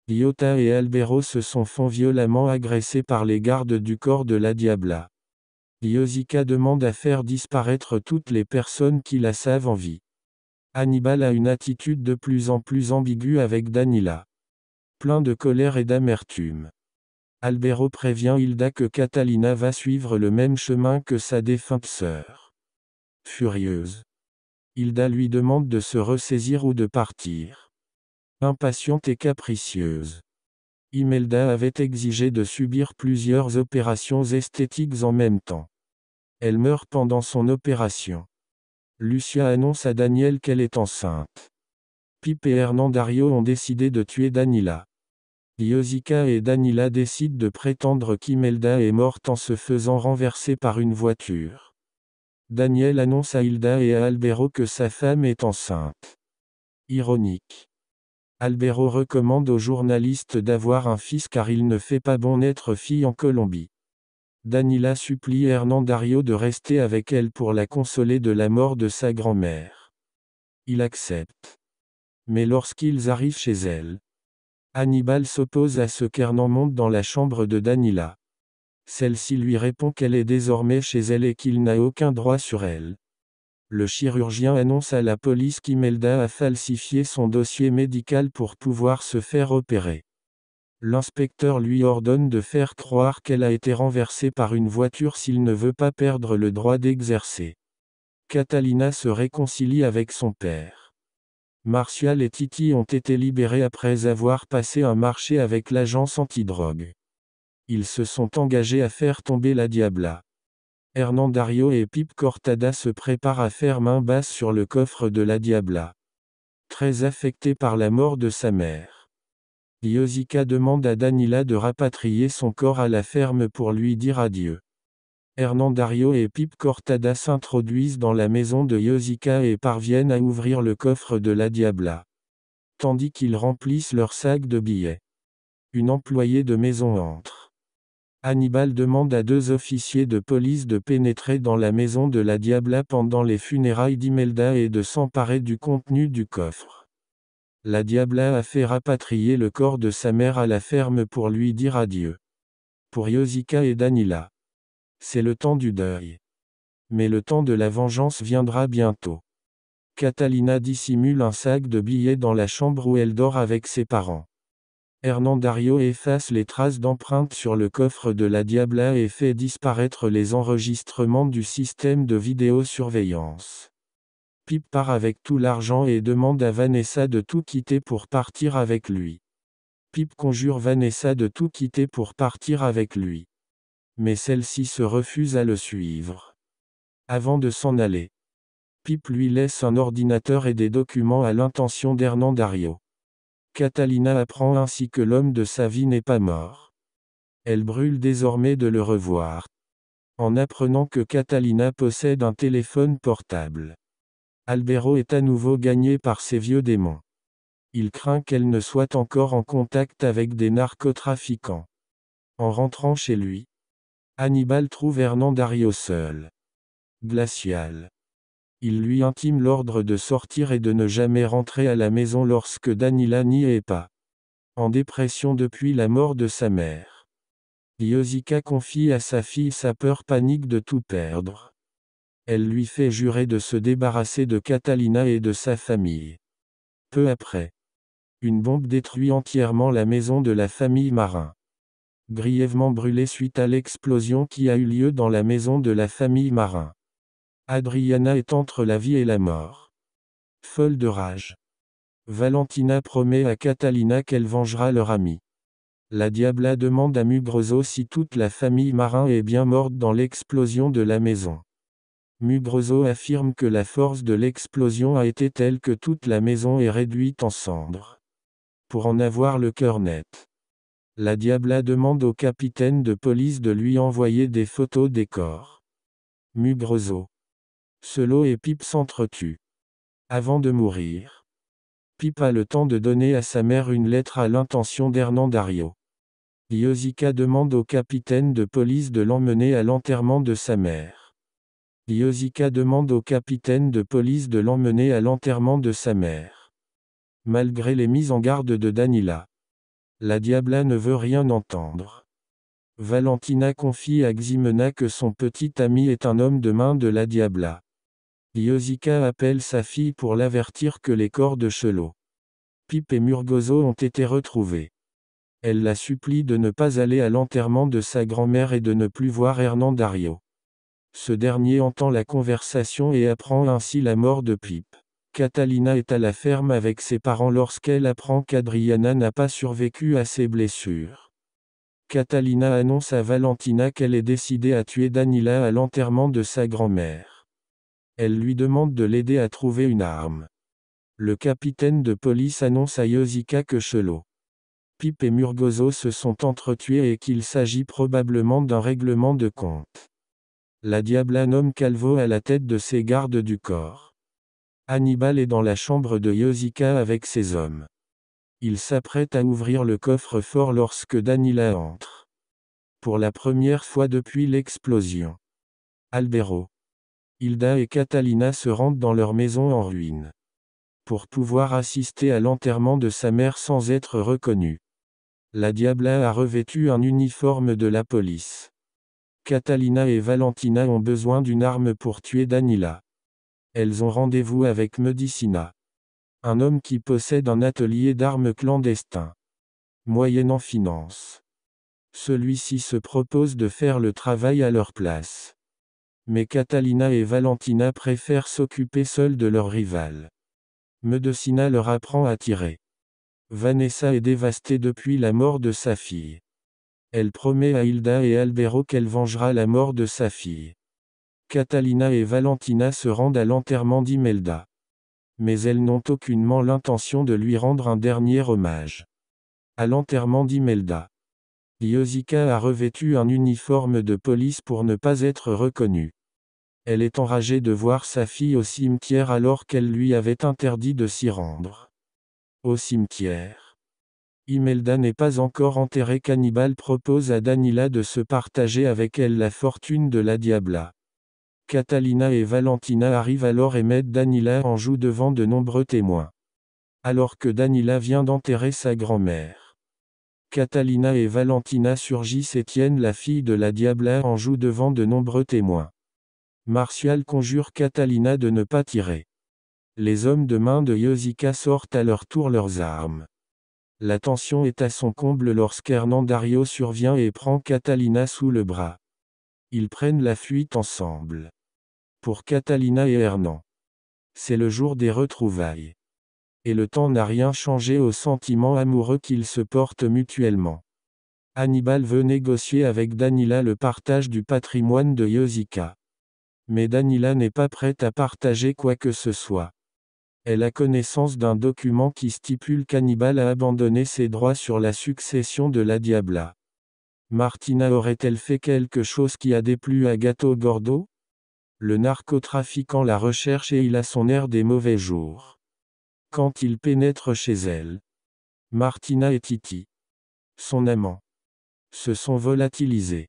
Iota et Albero se sont font violemment agressés par les gardes du corps de la Diabla. Iosica demande à faire disparaître toutes les personnes qui la savent en vie. Hannibal a une attitude de plus en plus ambiguë avec Danila. Plein de colère et d'amertume. Albero prévient Hilda que Catalina va suivre le même chemin que sa défunte sœur. Furieuse. Hilda lui demande de se ressaisir ou de partir. Impatiente et capricieuse. Imelda avait exigé de subir plusieurs opérations esthétiques en même temps. Elle meurt pendant son opération. Lucia annonce à Daniel qu'elle est enceinte. Pipe et Hernandario ont décidé de tuer Danila. Diosica et Danila décident de prétendre qu'Imelda est morte en se faisant renverser par une voiture. Daniel annonce à Hilda et à Albero que sa femme est enceinte. Ironique. Albero recommande aux journalistes d'avoir un fils car il ne fait pas bon être fille en Colombie. Danila supplie Dario de rester avec elle pour la consoler de la mort de sa grand-mère. Il accepte. Mais lorsqu'ils arrivent chez elle, Hannibal s'oppose à ce qu'Hernan monte dans la chambre de Danila. Celle-ci lui répond qu'elle est désormais chez elle et qu'il n'a aucun droit sur elle. Le chirurgien annonce à la police qu'Imelda a falsifié son dossier médical pour pouvoir se faire opérer. L'inspecteur lui ordonne de faire croire qu'elle a été renversée par une voiture s'il ne veut pas perdre le droit d'exercer. Catalina se réconcilie avec son père. Martial et Titi ont été libérés après avoir passé un marché avec l'agence antidrogue. Ils se sont engagés à faire tomber la Diabla. Dario et Pipe Cortada se préparent à faire main basse sur le coffre de la Diabla. Très affecté par la mort de sa mère. Yosika demande à Danila de rapatrier son corps à la ferme pour lui dire adieu. Dario et Pipe Cortada s'introduisent dans la maison de Yosika et parviennent à ouvrir le coffre de la Diabla. Tandis qu'ils remplissent leur sac de billets. Une employée de maison entre. Hannibal demande à deux officiers de police de pénétrer dans la maison de la Diabla pendant les funérailles d'Imelda et de s'emparer du contenu du coffre. La Diabla a fait rapatrier le corps de sa mère à la ferme pour lui dire adieu. Pour Yosika et Danila. C'est le temps du deuil. Mais le temps de la vengeance viendra bientôt. Catalina dissimule un sac de billets dans la chambre où elle dort avec ses parents. Dario efface les traces d'empreintes sur le coffre de la Diabla et fait disparaître les enregistrements du système de vidéosurveillance. Pip part avec tout l'argent et demande à Vanessa de tout quitter pour partir avec lui. Pip conjure Vanessa de tout quitter pour partir avec lui. Mais celle-ci se refuse à le suivre. Avant de s'en aller, Pip lui laisse un ordinateur et des documents à l'intention Dario. Catalina apprend ainsi que l'homme de sa vie n'est pas mort. Elle brûle désormais de le revoir. En apprenant que Catalina possède un téléphone portable. Albero est à nouveau gagné par ses vieux démons. Il craint qu'elle ne soit encore en contact avec des narcotrafiquants. En rentrant chez lui, Hannibal trouve Dario seul. Glacial il lui intime l'ordre de sortir et de ne jamais rentrer à la maison lorsque Danila n'y est pas. En dépression depuis la mort de sa mère. Yosika confie à sa fille sa peur panique de tout perdre. Elle lui fait jurer de se débarrasser de Catalina et de sa famille. Peu après, une bombe détruit entièrement la maison de la famille Marin. Grièvement brûlée suite à l'explosion qui a eu lieu dans la maison de la famille Marin. Adriana est entre la vie et la mort. Folle de rage. Valentina promet à Catalina qu'elle vengera leur ami. La Diabla demande à Mugroso si toute la famille Marin est bien morte dans l'explosion de la maison. Mugroso affirme que la force de l'explosion a été telle que toute la maison est réduite en cendres. Pour en avoir le cœur net. La Diabla demande au capitaine de police de lui envoyer des photos des corps. Mugroso. Solo et Pip s'entretuent. Avant de mourir, Pip a le temps de donner à sa mère une lettre à l'intention Dario. Yosika demande au capitaine de police de l'emmener à l'enterrement de sa mère. Yosika demande au capitaine de police de l'emmener à l'enterrement de sa mère. Malgré les mises en garde de Danila, la Diabla ne veut rien entendre. Valentina confie à Ximena que son petit ami est un homme de main de la Diabla. Yosika appelle sa fille pour l'avertir que les corps de Chelot, Pipe et Murgozo ont été retrouvés. Elle la supplie de ne pas aller à l'enterrement de sa grand-mère et de ne plus voir Dario. Ce dernier entend la conversation et apprend ainsi la mort de Pipe. Catalina est à la ferme avec ses parents lorsqu'elle apprend qu'Adriana n'a pas survécu à ses blessures. Catalina annonce à Valentina qu'elle est décidée à tuer Danila à l'enterrement de sa grand-mère. Elle lui demande de l'aider à trouver une arme. Le capitaine de police annonce à Yosika que Chelo, Pip et Murgoso se sont entretués et qu'il s'agit probablement d'un règlement de compte. La Diabla nomme Calvo à la tête de ses gardes du corps. Hannibal est dans la chambre de Yosika avec ses hommes. Il s'apprête à ouvrir le coffre-fort lorsque Danila entre. Pour la première fois depuis l'explosion. Albero, Hilda et Catalina se rendent dans leur maison en ruine. Pour pouvoir assister à l'enterrement de sa mère sans être reconnue. La Diabla a revêtu un uniforme de la police. Catalina et Valentina ont besoin d'une arme pour tuer Danila. Elles ont rendez-vous avec Medicina. Un homme qui possède un atelier d'armes clandestin. Moyennant finance. Celui-ci se propose de faire le travail à leur place. Mais Catalina et Valentina préfèrent s'occuper seules de leur rival. Medecina leur apprend à tirer. Vanessa est dévastée depuis la mort de sa fille. Elle promet à Hilda et Albero qu'elle vengera la mort de sa fille. Catalina et Valentina se rendent à l'enterrement d'Imelda. Mais elles n'ont aucunement l'intention de lui rendre un dernier hommage. À l'enterrement d'Imelda, Yosika a revêtu un uniforme de police pour ne pas être reconnue. Elle est enragée de voir sa fille au cimetière alors qu'elle lui avait interdit de s'y rendre. Au cimetière. Imelda n'est pas encore enterrée. Cannibal propose à Danila de se partager avec elle la fortune de la Diabla. Catalina et Valentina arrivent alors et mettent Danila en joue devant de nombreux témoins. Alors que Danila vient d'enterrer sa grand-mère. Catalina et Valentina surgissent et tiennent la fille de la Diabla en joue devant de nombreux témoins. Martial conjure Catalina de ne pas tirer. Les hommes de main de Yosika sortent à leur tour leurs armes. La tension est à son comble Dario survient et prend Catalina sous le bras. Ils prennent la fuite ensemble. Pour Catalina et Hernan. C'est le jour des retrouvailles et le temps n'a rien changé aux sentiments amoureux qu'ils se portent mutuellement. Hannibal veut négocier avec Danila le partage du patrimoine de Yosika. Mais Danila n'est pas prête à partager quoi que ce soit. Elle a connaissance d'un document qui stipule qu'Hannibal a abandonné ses droits sur la succession de la Diabla. Martina aurait-elle fait quelque chose qui a déplu à Gato Gordo Le narcotrafiquant la recherche et il a son air des mauvais jours. Quand il pénètre chez elle, Martina et Titi, son amant, se sont volatilisés.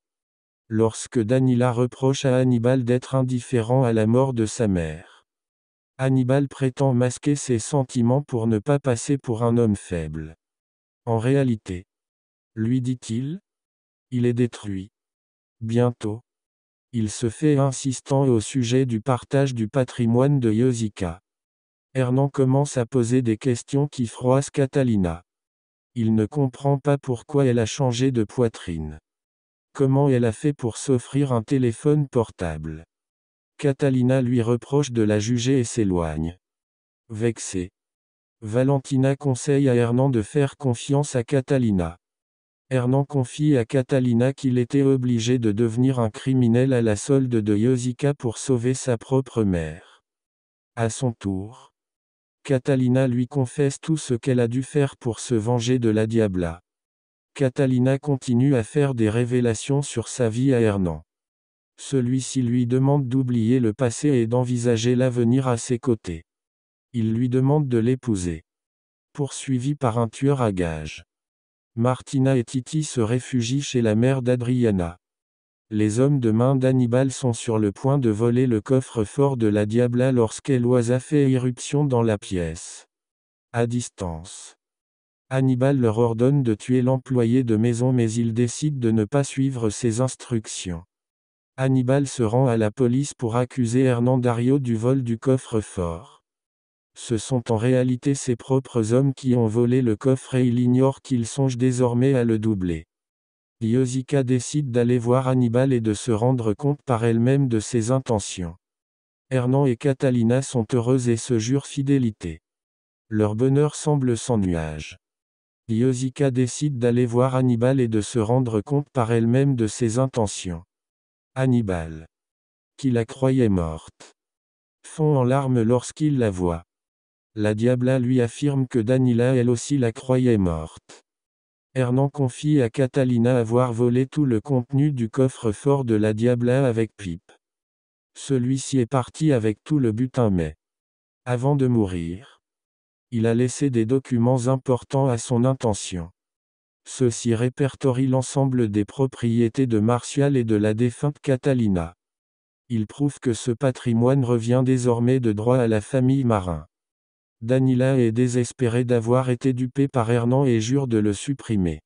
Lorsque Danila reproche à Hannibal d'être indifférent à la mort de sa mère, Hannibal prétend masquer ses sentiments pour ne pas passer pour un homme faible. En réalité, lui dit-il, il est détruit. Bientôt, il se fait insistant au sujet du partage du patrimoine de Yosika. Hernan commence à poser des questions qui froissent Catalina. Il ne comprend pas pourquoi elle a changé de poitrine. Comment elle a fait pour s'offrir un téléphone portable Catalina lui reproche de la juger et s'éloigne. Vexée. Valentina conseille à Hernan de faire confiance à Catalina. Hernan confie à Catalina qu'il était obligé de devenir un criminel à la solde de Yosika pour sauver sa propre mère. À son tour, Catalina lui confesse tout ce qu'elle a dû faire pour se venger de la Diabla. Catalina continue à faire des révélations sur sa vie à Hernan. Celui-ci lui demande d'oublier le passé et d'envisager l'avenir à ses côtés. Il lui demande de l'épouser. Poursuivi par un tueur à gages. Martina et Titi se réfugient chez la mère d'Adriana. Les hommes de main d'Hannibal sont sur le point de voler le coffre-fort de la Diabla lorsqu'Eloisa fait irruption dans la pièce. À distance. Hannibal leur ordonne de tuer l'employé de maison mais ils décident de ne pas suivre ses instructions. Hannibal se rend à la police pour accuser Dario du vol du coffre-fort. Ce sont en réalité ses propres hommes qui ont volé le coffre et il ignore qu'il songe désormais à le doubler. Liosika décide d'aller voir Hannibal et de se rendre compte par elle-même de ses intentions. Hernan et Catalina sont heureuses et se jurent fidélité. Leur bonheur semble sans nuage. Liosika décide d'aller voir Hannibal et de se rendre compte par elle-même de ses intentions. Hannibal, qui la croyait morte, fond en larmes lorsqu'il la voit. La Diabla lui affirme que Danila elle aussi la croyait morte. Hernan confie à Catalina avoir volé tout le contenu du coffre-fort de la Diabla avec Pipe. Celui-ci est parti avec tout le butin mais, avant de mourir, il a laissé des documents importants à son intention. Ceux-ci répertorient l'ensemble des propriétés de Martial et de la défunte Catalina. Il prouve que ce patrimoine revient désormais de droit à la famille Marin. Danila est désespérée d'avoir été dupée par Hernan et jure de le supprimer.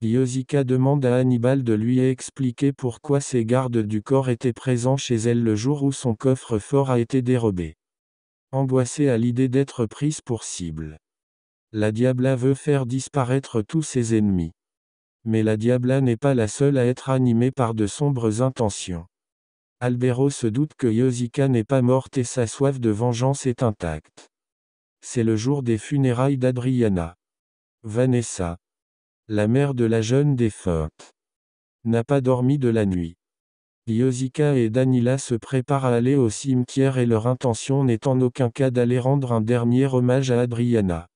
Yosika demande à Hannibal de lui expliquer pourquoi ses gardes du corps étaient présents chez elle le jour où son coffre-fort a été dérobé. Angoissée à l'idée d'être prise pour cible. La Diabla veut faire disparaître tous ses ennemis. Mais la Diabla n'est pas la seule à être animée par de sombres intentions. Albero se doute que Yosika n'est pas morte et sa soif de vengeance est intacte. C'est le jour des funérailles d'Adriana. Vanessa, la mère de la jeune défunte, n'a pas dormi de la nuit. Yosika et Danila se préparent à aller au cimetière et leur intention n'est en aucun cas d'aller rendre un dernier hommage à Adriana.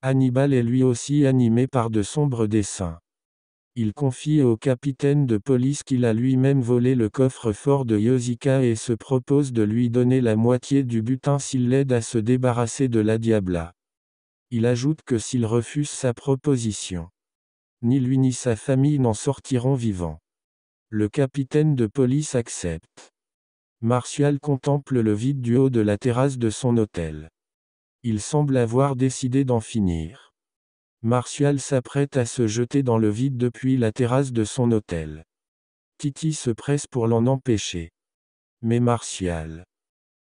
Hannibal est lui aussi animé par de sombres desseins. Il confie au capitaine de police qu'il a lui-même volé le coffre-fort de Yosika et se propose de lui donner la moitié du butin s'il l'aide à se débarrasser de la Diabla. Il ajoute que s'il refuse sa proposition, ni lui ni sa famille n'en sortiront vivants. Le capitaine de police accepte. Martial contemple le vide du haut de la terrasse de son hôtel. Il semble avoir décidé d'en finir. Martial s'apprête à se jeter dans le vide depuis la terrasse de son hôtel. Titi se presse pour l'en empêcher. Mais Martial,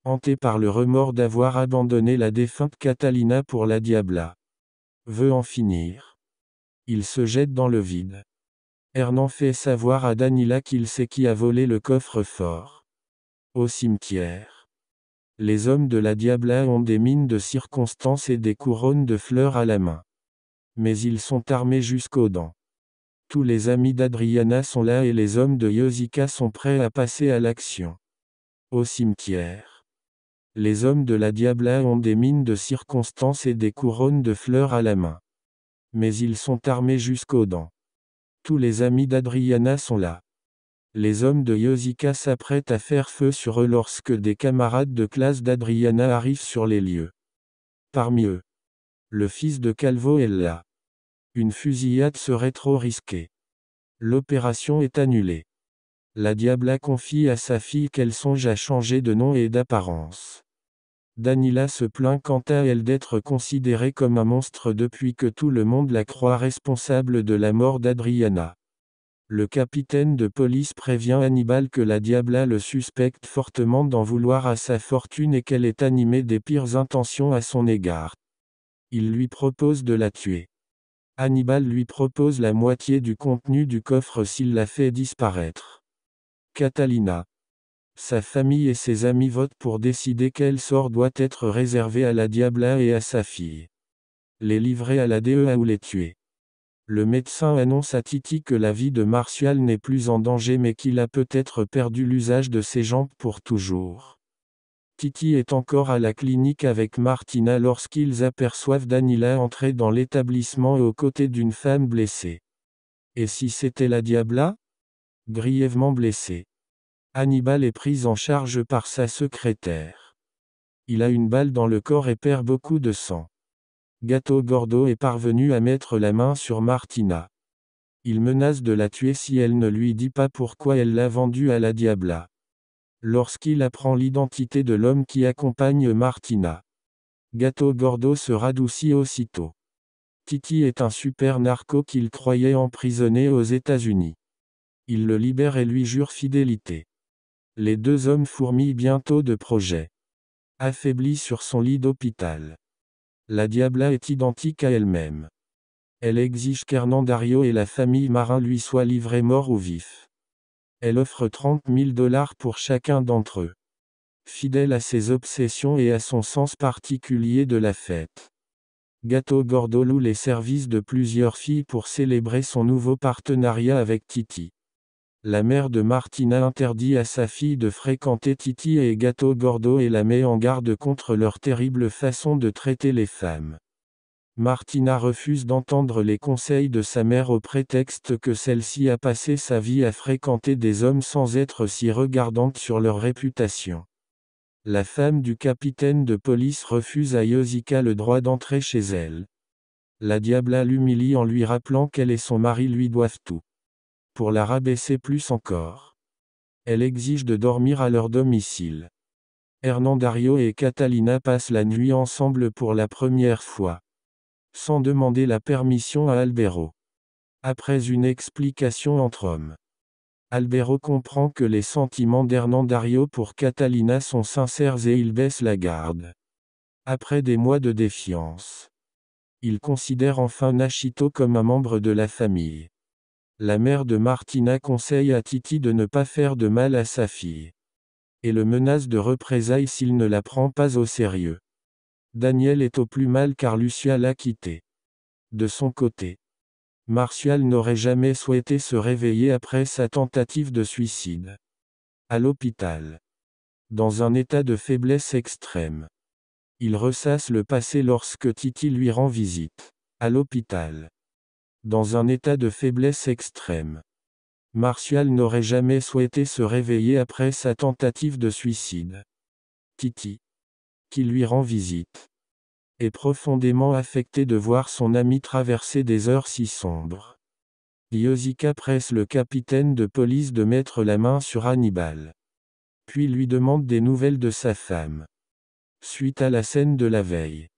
hanté par le remords d'avoir abandonné la défunte Catalina pour la Diabla, veut en finir. Il se jette dans le vide. Hernan fait savoir à Danila qu'il sait qui a volé le coffre-fort. Au cimetière. Les hommes de la Diabla ont des mines de circonstances et des couronnes de fleurs à la main mais ils sont armés jusqu'aux dents. Tous les amis d'Adriana sont là et les hommes de Yosika sont prêts à passer à l'action. Au cimetière. Les hommes de la Diabla ont des mines de circonstance et des couronnes de fleurs à la main. Mais ils sont armés jusqu'aux dents. Tous les amis d'Adriana sont là. Les hommes de Yosika s'apprêtent à faire feu sur eux lorsque des camarades de classe d'Adriana arrivent sur les lieux. Parmi eux, le fils de Calvo est là. Une fusillade serait trop risquée. L'opération est annulée. La Diabla confie à sa fille qu'elle songe à changer de nom et d'apparence. Danila se plaint quant à elle d'être considérée comme un monstre depuis que tout le monde la croit responsable de la mort d'Adriana. Le capitaine de police prévient Hannibal que la Diabla le suspecte fortement d'en vouloir à sa fortune et qu'elle est animée des pires intentions à son égard. Il lui propose de la tuer. Hannibal lui propose la moitié du contenu du coffre s'il la fait disparaître. Catalina. Sa famille et ses amis votent pour décider quel sort doit être réservé à la Diabla et à sa fille. Les livrer à la DEA ou les tuer. Le médecin annonce à Titi que la vie de Martial n'est plus en danger mais qu'il a peut-être perdu l'usage de ses jambes pour toujours. Titi est encore à la clinique avec Martina lorsqu'ils aperçoivent Danila entrer dans l'établissement aux côtés d'une femme blessée. Et si c'était la Diabla Grièvement blessée. Hannibal est prise en charge par sa secrétaire. Il a une balle dans le corps et perd beaucoup de sang. Gato Gordo est parvenu à mettre la main sur Martina. Il menace de la tuer si elle ne lui dit pas pourquoi elle l'a vendue à la Diabla lorsqu'il apprend l'identité de l'homme qui accompagne Martina. Gato Gordo se radoucit aussitôt. Titi est un super narco qu'il croyait emprisonné aux États-Unis. Il le libère et lui jure fidélité. Les deux hommes fourmillent bientôt de projets. Affaibli sur son lit d'hôpital. La Diabla est identique à elle-même. Elle exige Dario et la famille Marin lui soient livrés morts ou vifs. Elle offre 30 000 dollars pour chacun d'entre eux. Fidèle à ses obsessions et à son sens particulier de la fête. Gato Gordo loue les services de plusieurs filles pour célébrer son nouveau partenariat avec Titi. La mère de Martina interdit à sa fille de fréquenter Titi et Gato Gordo et la met en garde contre leur terrible façon de traiter les femmes. Martina refuse d'entendre les conseils de sa mère au prétexte que celle-ci a passé sa vie à fréquenter des hommes sans être si regardante sur leur réputation. La femme du capitaine de police refuse à Yosika le droit d'entrer chez elle. La Diabla l'humilie en lui rappelant qu'elle et son mari lui doivent tout. Pour la rabaisser plus encore. Elle exige de dormir à leur domicile. Dario et Catalina passent la nuit ensemble pour la première fois sans demander la permission à Albero. Après une explication entre hommes, Albero comprend que les sentiments Dario pour Catalina sont sincères et il baisse la garde. Après des mois de défiance, il considère enfin Nachito comme un membre de la famille. La mère de Martina conseille à Titi de ne pas faire de mal à sa fille. Et le menace de représailles s'il ne la prend pas au sérieux. Daniel est au plus mal car Lucia l'a quitté. De son côté, Martial n'aurait jamais souhaité se réveiller après sa tentative de suicide. À l'hôpital. Dans un état de faiblesse extrême. Il ressasse le passé lorsque Titi lui rend visite. À l'hôpital. Dans un état de faiblesse extrême. Martial n'aurait jamais souhaité se réveiller après sa tentative de suicide. Titi qui lui rend visite, est profondément affecté de voir son ami traverser des heures si sombres. Yosika presse le capitaine de police de mettre la main sur Hannibal. Puis lui demande des nouvelles de sa femme. Suite à la scène de la veille.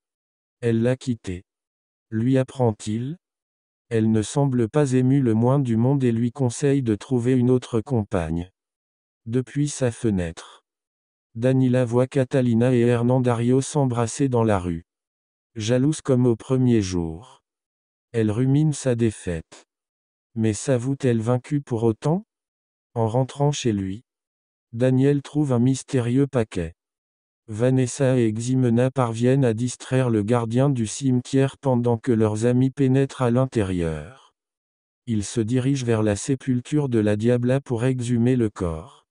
Elle l'a quitté. Lui apprend-il Elle ne semble pas émue le moins du monde et lui conseille de trouver une autre compagne. Depuis sa fenêtre. Danila voit Catalina et Dario s'embrasser dans la rue. Jalouse comme au premier jour. Elle rumine sa défaite. Mais s'avoue-t-elle vaincue pour autant En rentrant chez lui, Daniel trouve un mystérieux paquet. Vanessa et Ximena parviennent à distraire le gardien du cimetière pendant que leurs amis pénètrent à l'intérieur. Ils se dirigent vers la sépulture de la Diabla pour exhumer le corps.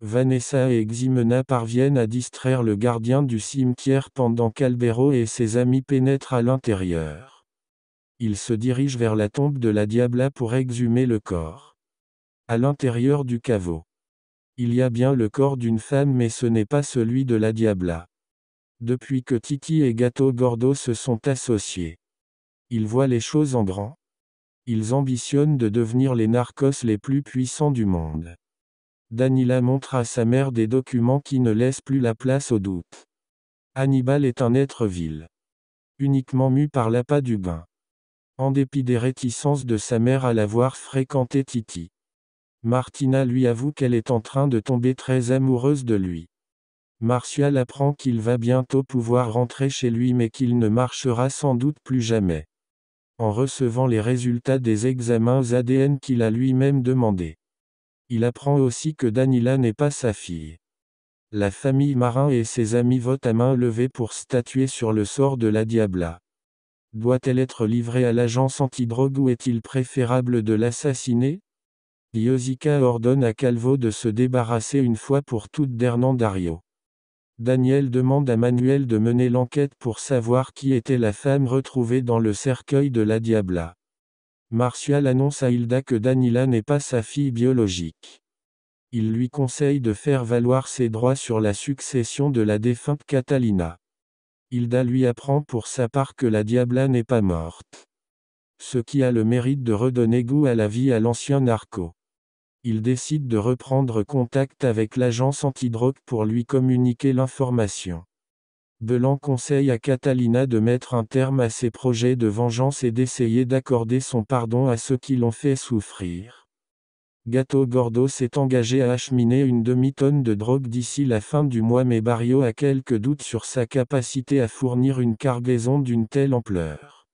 Vanessa et Ximena parviennent à distraire le gardien du cimetière pendant qu'Albero et ses amis pénètrent à l'intérieur. Ils se dirigent vers la tombe de la Diabla pour exhumer le corps. À l'intérieur du caveau. Il y a bien le corps d'une femme mais ce n'est pas celui de la Diabla. Depuis que Titi et Gato Gordo se sont associés. Ils voient les choses en grand. Ils ambitionnent de devenir les narcos les plus puissants du monde. Danila montre à sa mère des documents qui ne laissent plus la place au doute. Hannibal est un être vil. Uniquement mu par l'appât du bain. En dépit des réticences de sa mère à l'avoir fréquenté Titi. Martina lui avoue qu'elle est en train de tomber très amoureuse de lui. Martial apprend qu'il va bientôt pouvoir rentrer chez lui mais qu'il ne marchera sans doute plus jamais. En recevant les résultats des examens ADN qu'il a lui-même demandés. Il apprend aussi que Danila n'est pas sa fille. La famille Marin et ses amis votent à main levée pour statuer sur le sort de la Diabla. Doit-elle être livrée à l'agence antidrogue ou est-il préférable de l'assassiner Iosika ordonne à Calvo de se débarrasser une fois pour toutes Dario. Daniel demande à Manuel de mener l'enquête pour savoir qui était la femme retrouvée dans le cercueil de la Diabla. Martial annonce à Hilda que Danila n'est pas sa fille biologique. Il lui conseille de faire valoir ses droits sur la succession de la défunte Catalina. Hilda lui apprend pour sa part que la Diabla n'est pas morte. Ce qui a le mérite de redonner goût à la vie à l'ancien narco. Il décide de reprendre contact avec l'agence antidrogue pour lui communiquer l'information. Belan conseille à Catalina de mettre un terme à ses projets de vengeance et d'essayer d'accorder son pardon à ceux qui l'ont fait souffrir. Gato Gordo s'est engagé à acheminer une demi-tonne de drogue d'ici la fin du mois mais Barrio a quelques doutes sur sa capacité à fournir une cargaison d'une telle ampleur.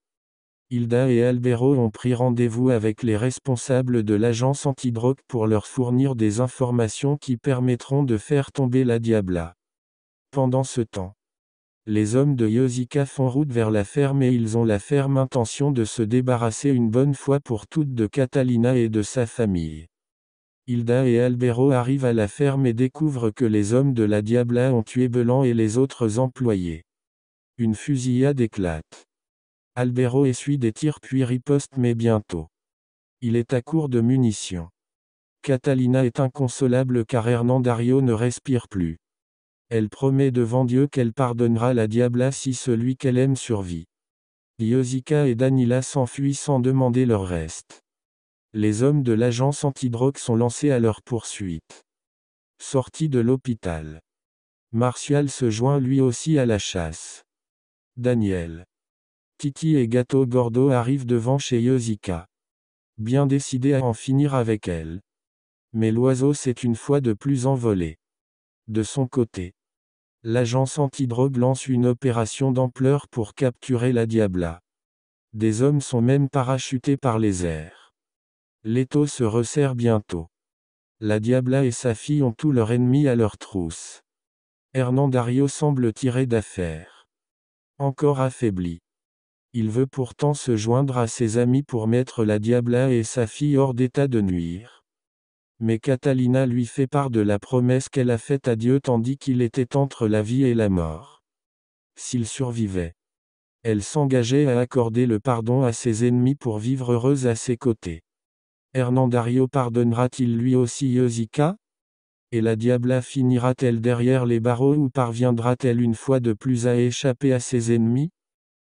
Hilda et Albero ont pris rendez-vous avec les responsables de l'agence antidrogue pour leur fournir des informations qui permettront de faire tomber la Diabla. Pendant ce temps, les hommes de Yosika font route vers la ferme et ils ont la ferme intention de se débarrasser une bonne fois pour toutes de Catalina et de sa famille. Hilda et Albero arrivent à la ferme et découvrent que les hommes de la Diabla ont tué Belan et les autres employés. Une fusillade éclate. Albero essuie des tirs puis riposte mais bientôt. Il est à court de munitions. Catalina est inconsolable car Hernandario ne respire plus. Elle promet devant Dieu qu'elle pardonnera la Diabla si celui qu'elle aime survit. Yosika et Danila s'enfuient sans demander leur reste. Les hommes de l'agence antidrogue sont lancés à leur poursuite. Sorti de l'hôpital. Martial se joint lui aussi à la chasse. Daniel. Titi et Gato Gordo arrivent devant chez Yosika. Bien décidé à en finir avec elle. Mais l'oiseau s'est une fois de plus envolé. De son côté, l'agence antidrogue lance une opération d'ampleur pour capturer la Diabla. Des hommes sont même parachutés par les airs. L'étau se resserre bientôt. La Diabla et sa fille ont tout leur ennemi à leur trousse. Dario semble tiré d'affaire. Encore affaibli. Il veut pourtant se joindre à ses amis pour mettre la Diabla et sa fille hors d'état de nuire. Mais Catalina lui fait part de la promesse qu'elle a faite à Dieu tandis qu'il était entre la vie et la mort. S'il survivait, elle s'engageait à accorder le pardon à ses ennemis pour vivre heureuse à ses côtés. Hernandario pardonnera-t-il lui aussi Yosika Et la Diabla finira-t-elle derrière les barreaux ou parviendra-t-elle une fois de plus à échapper à ses ennemis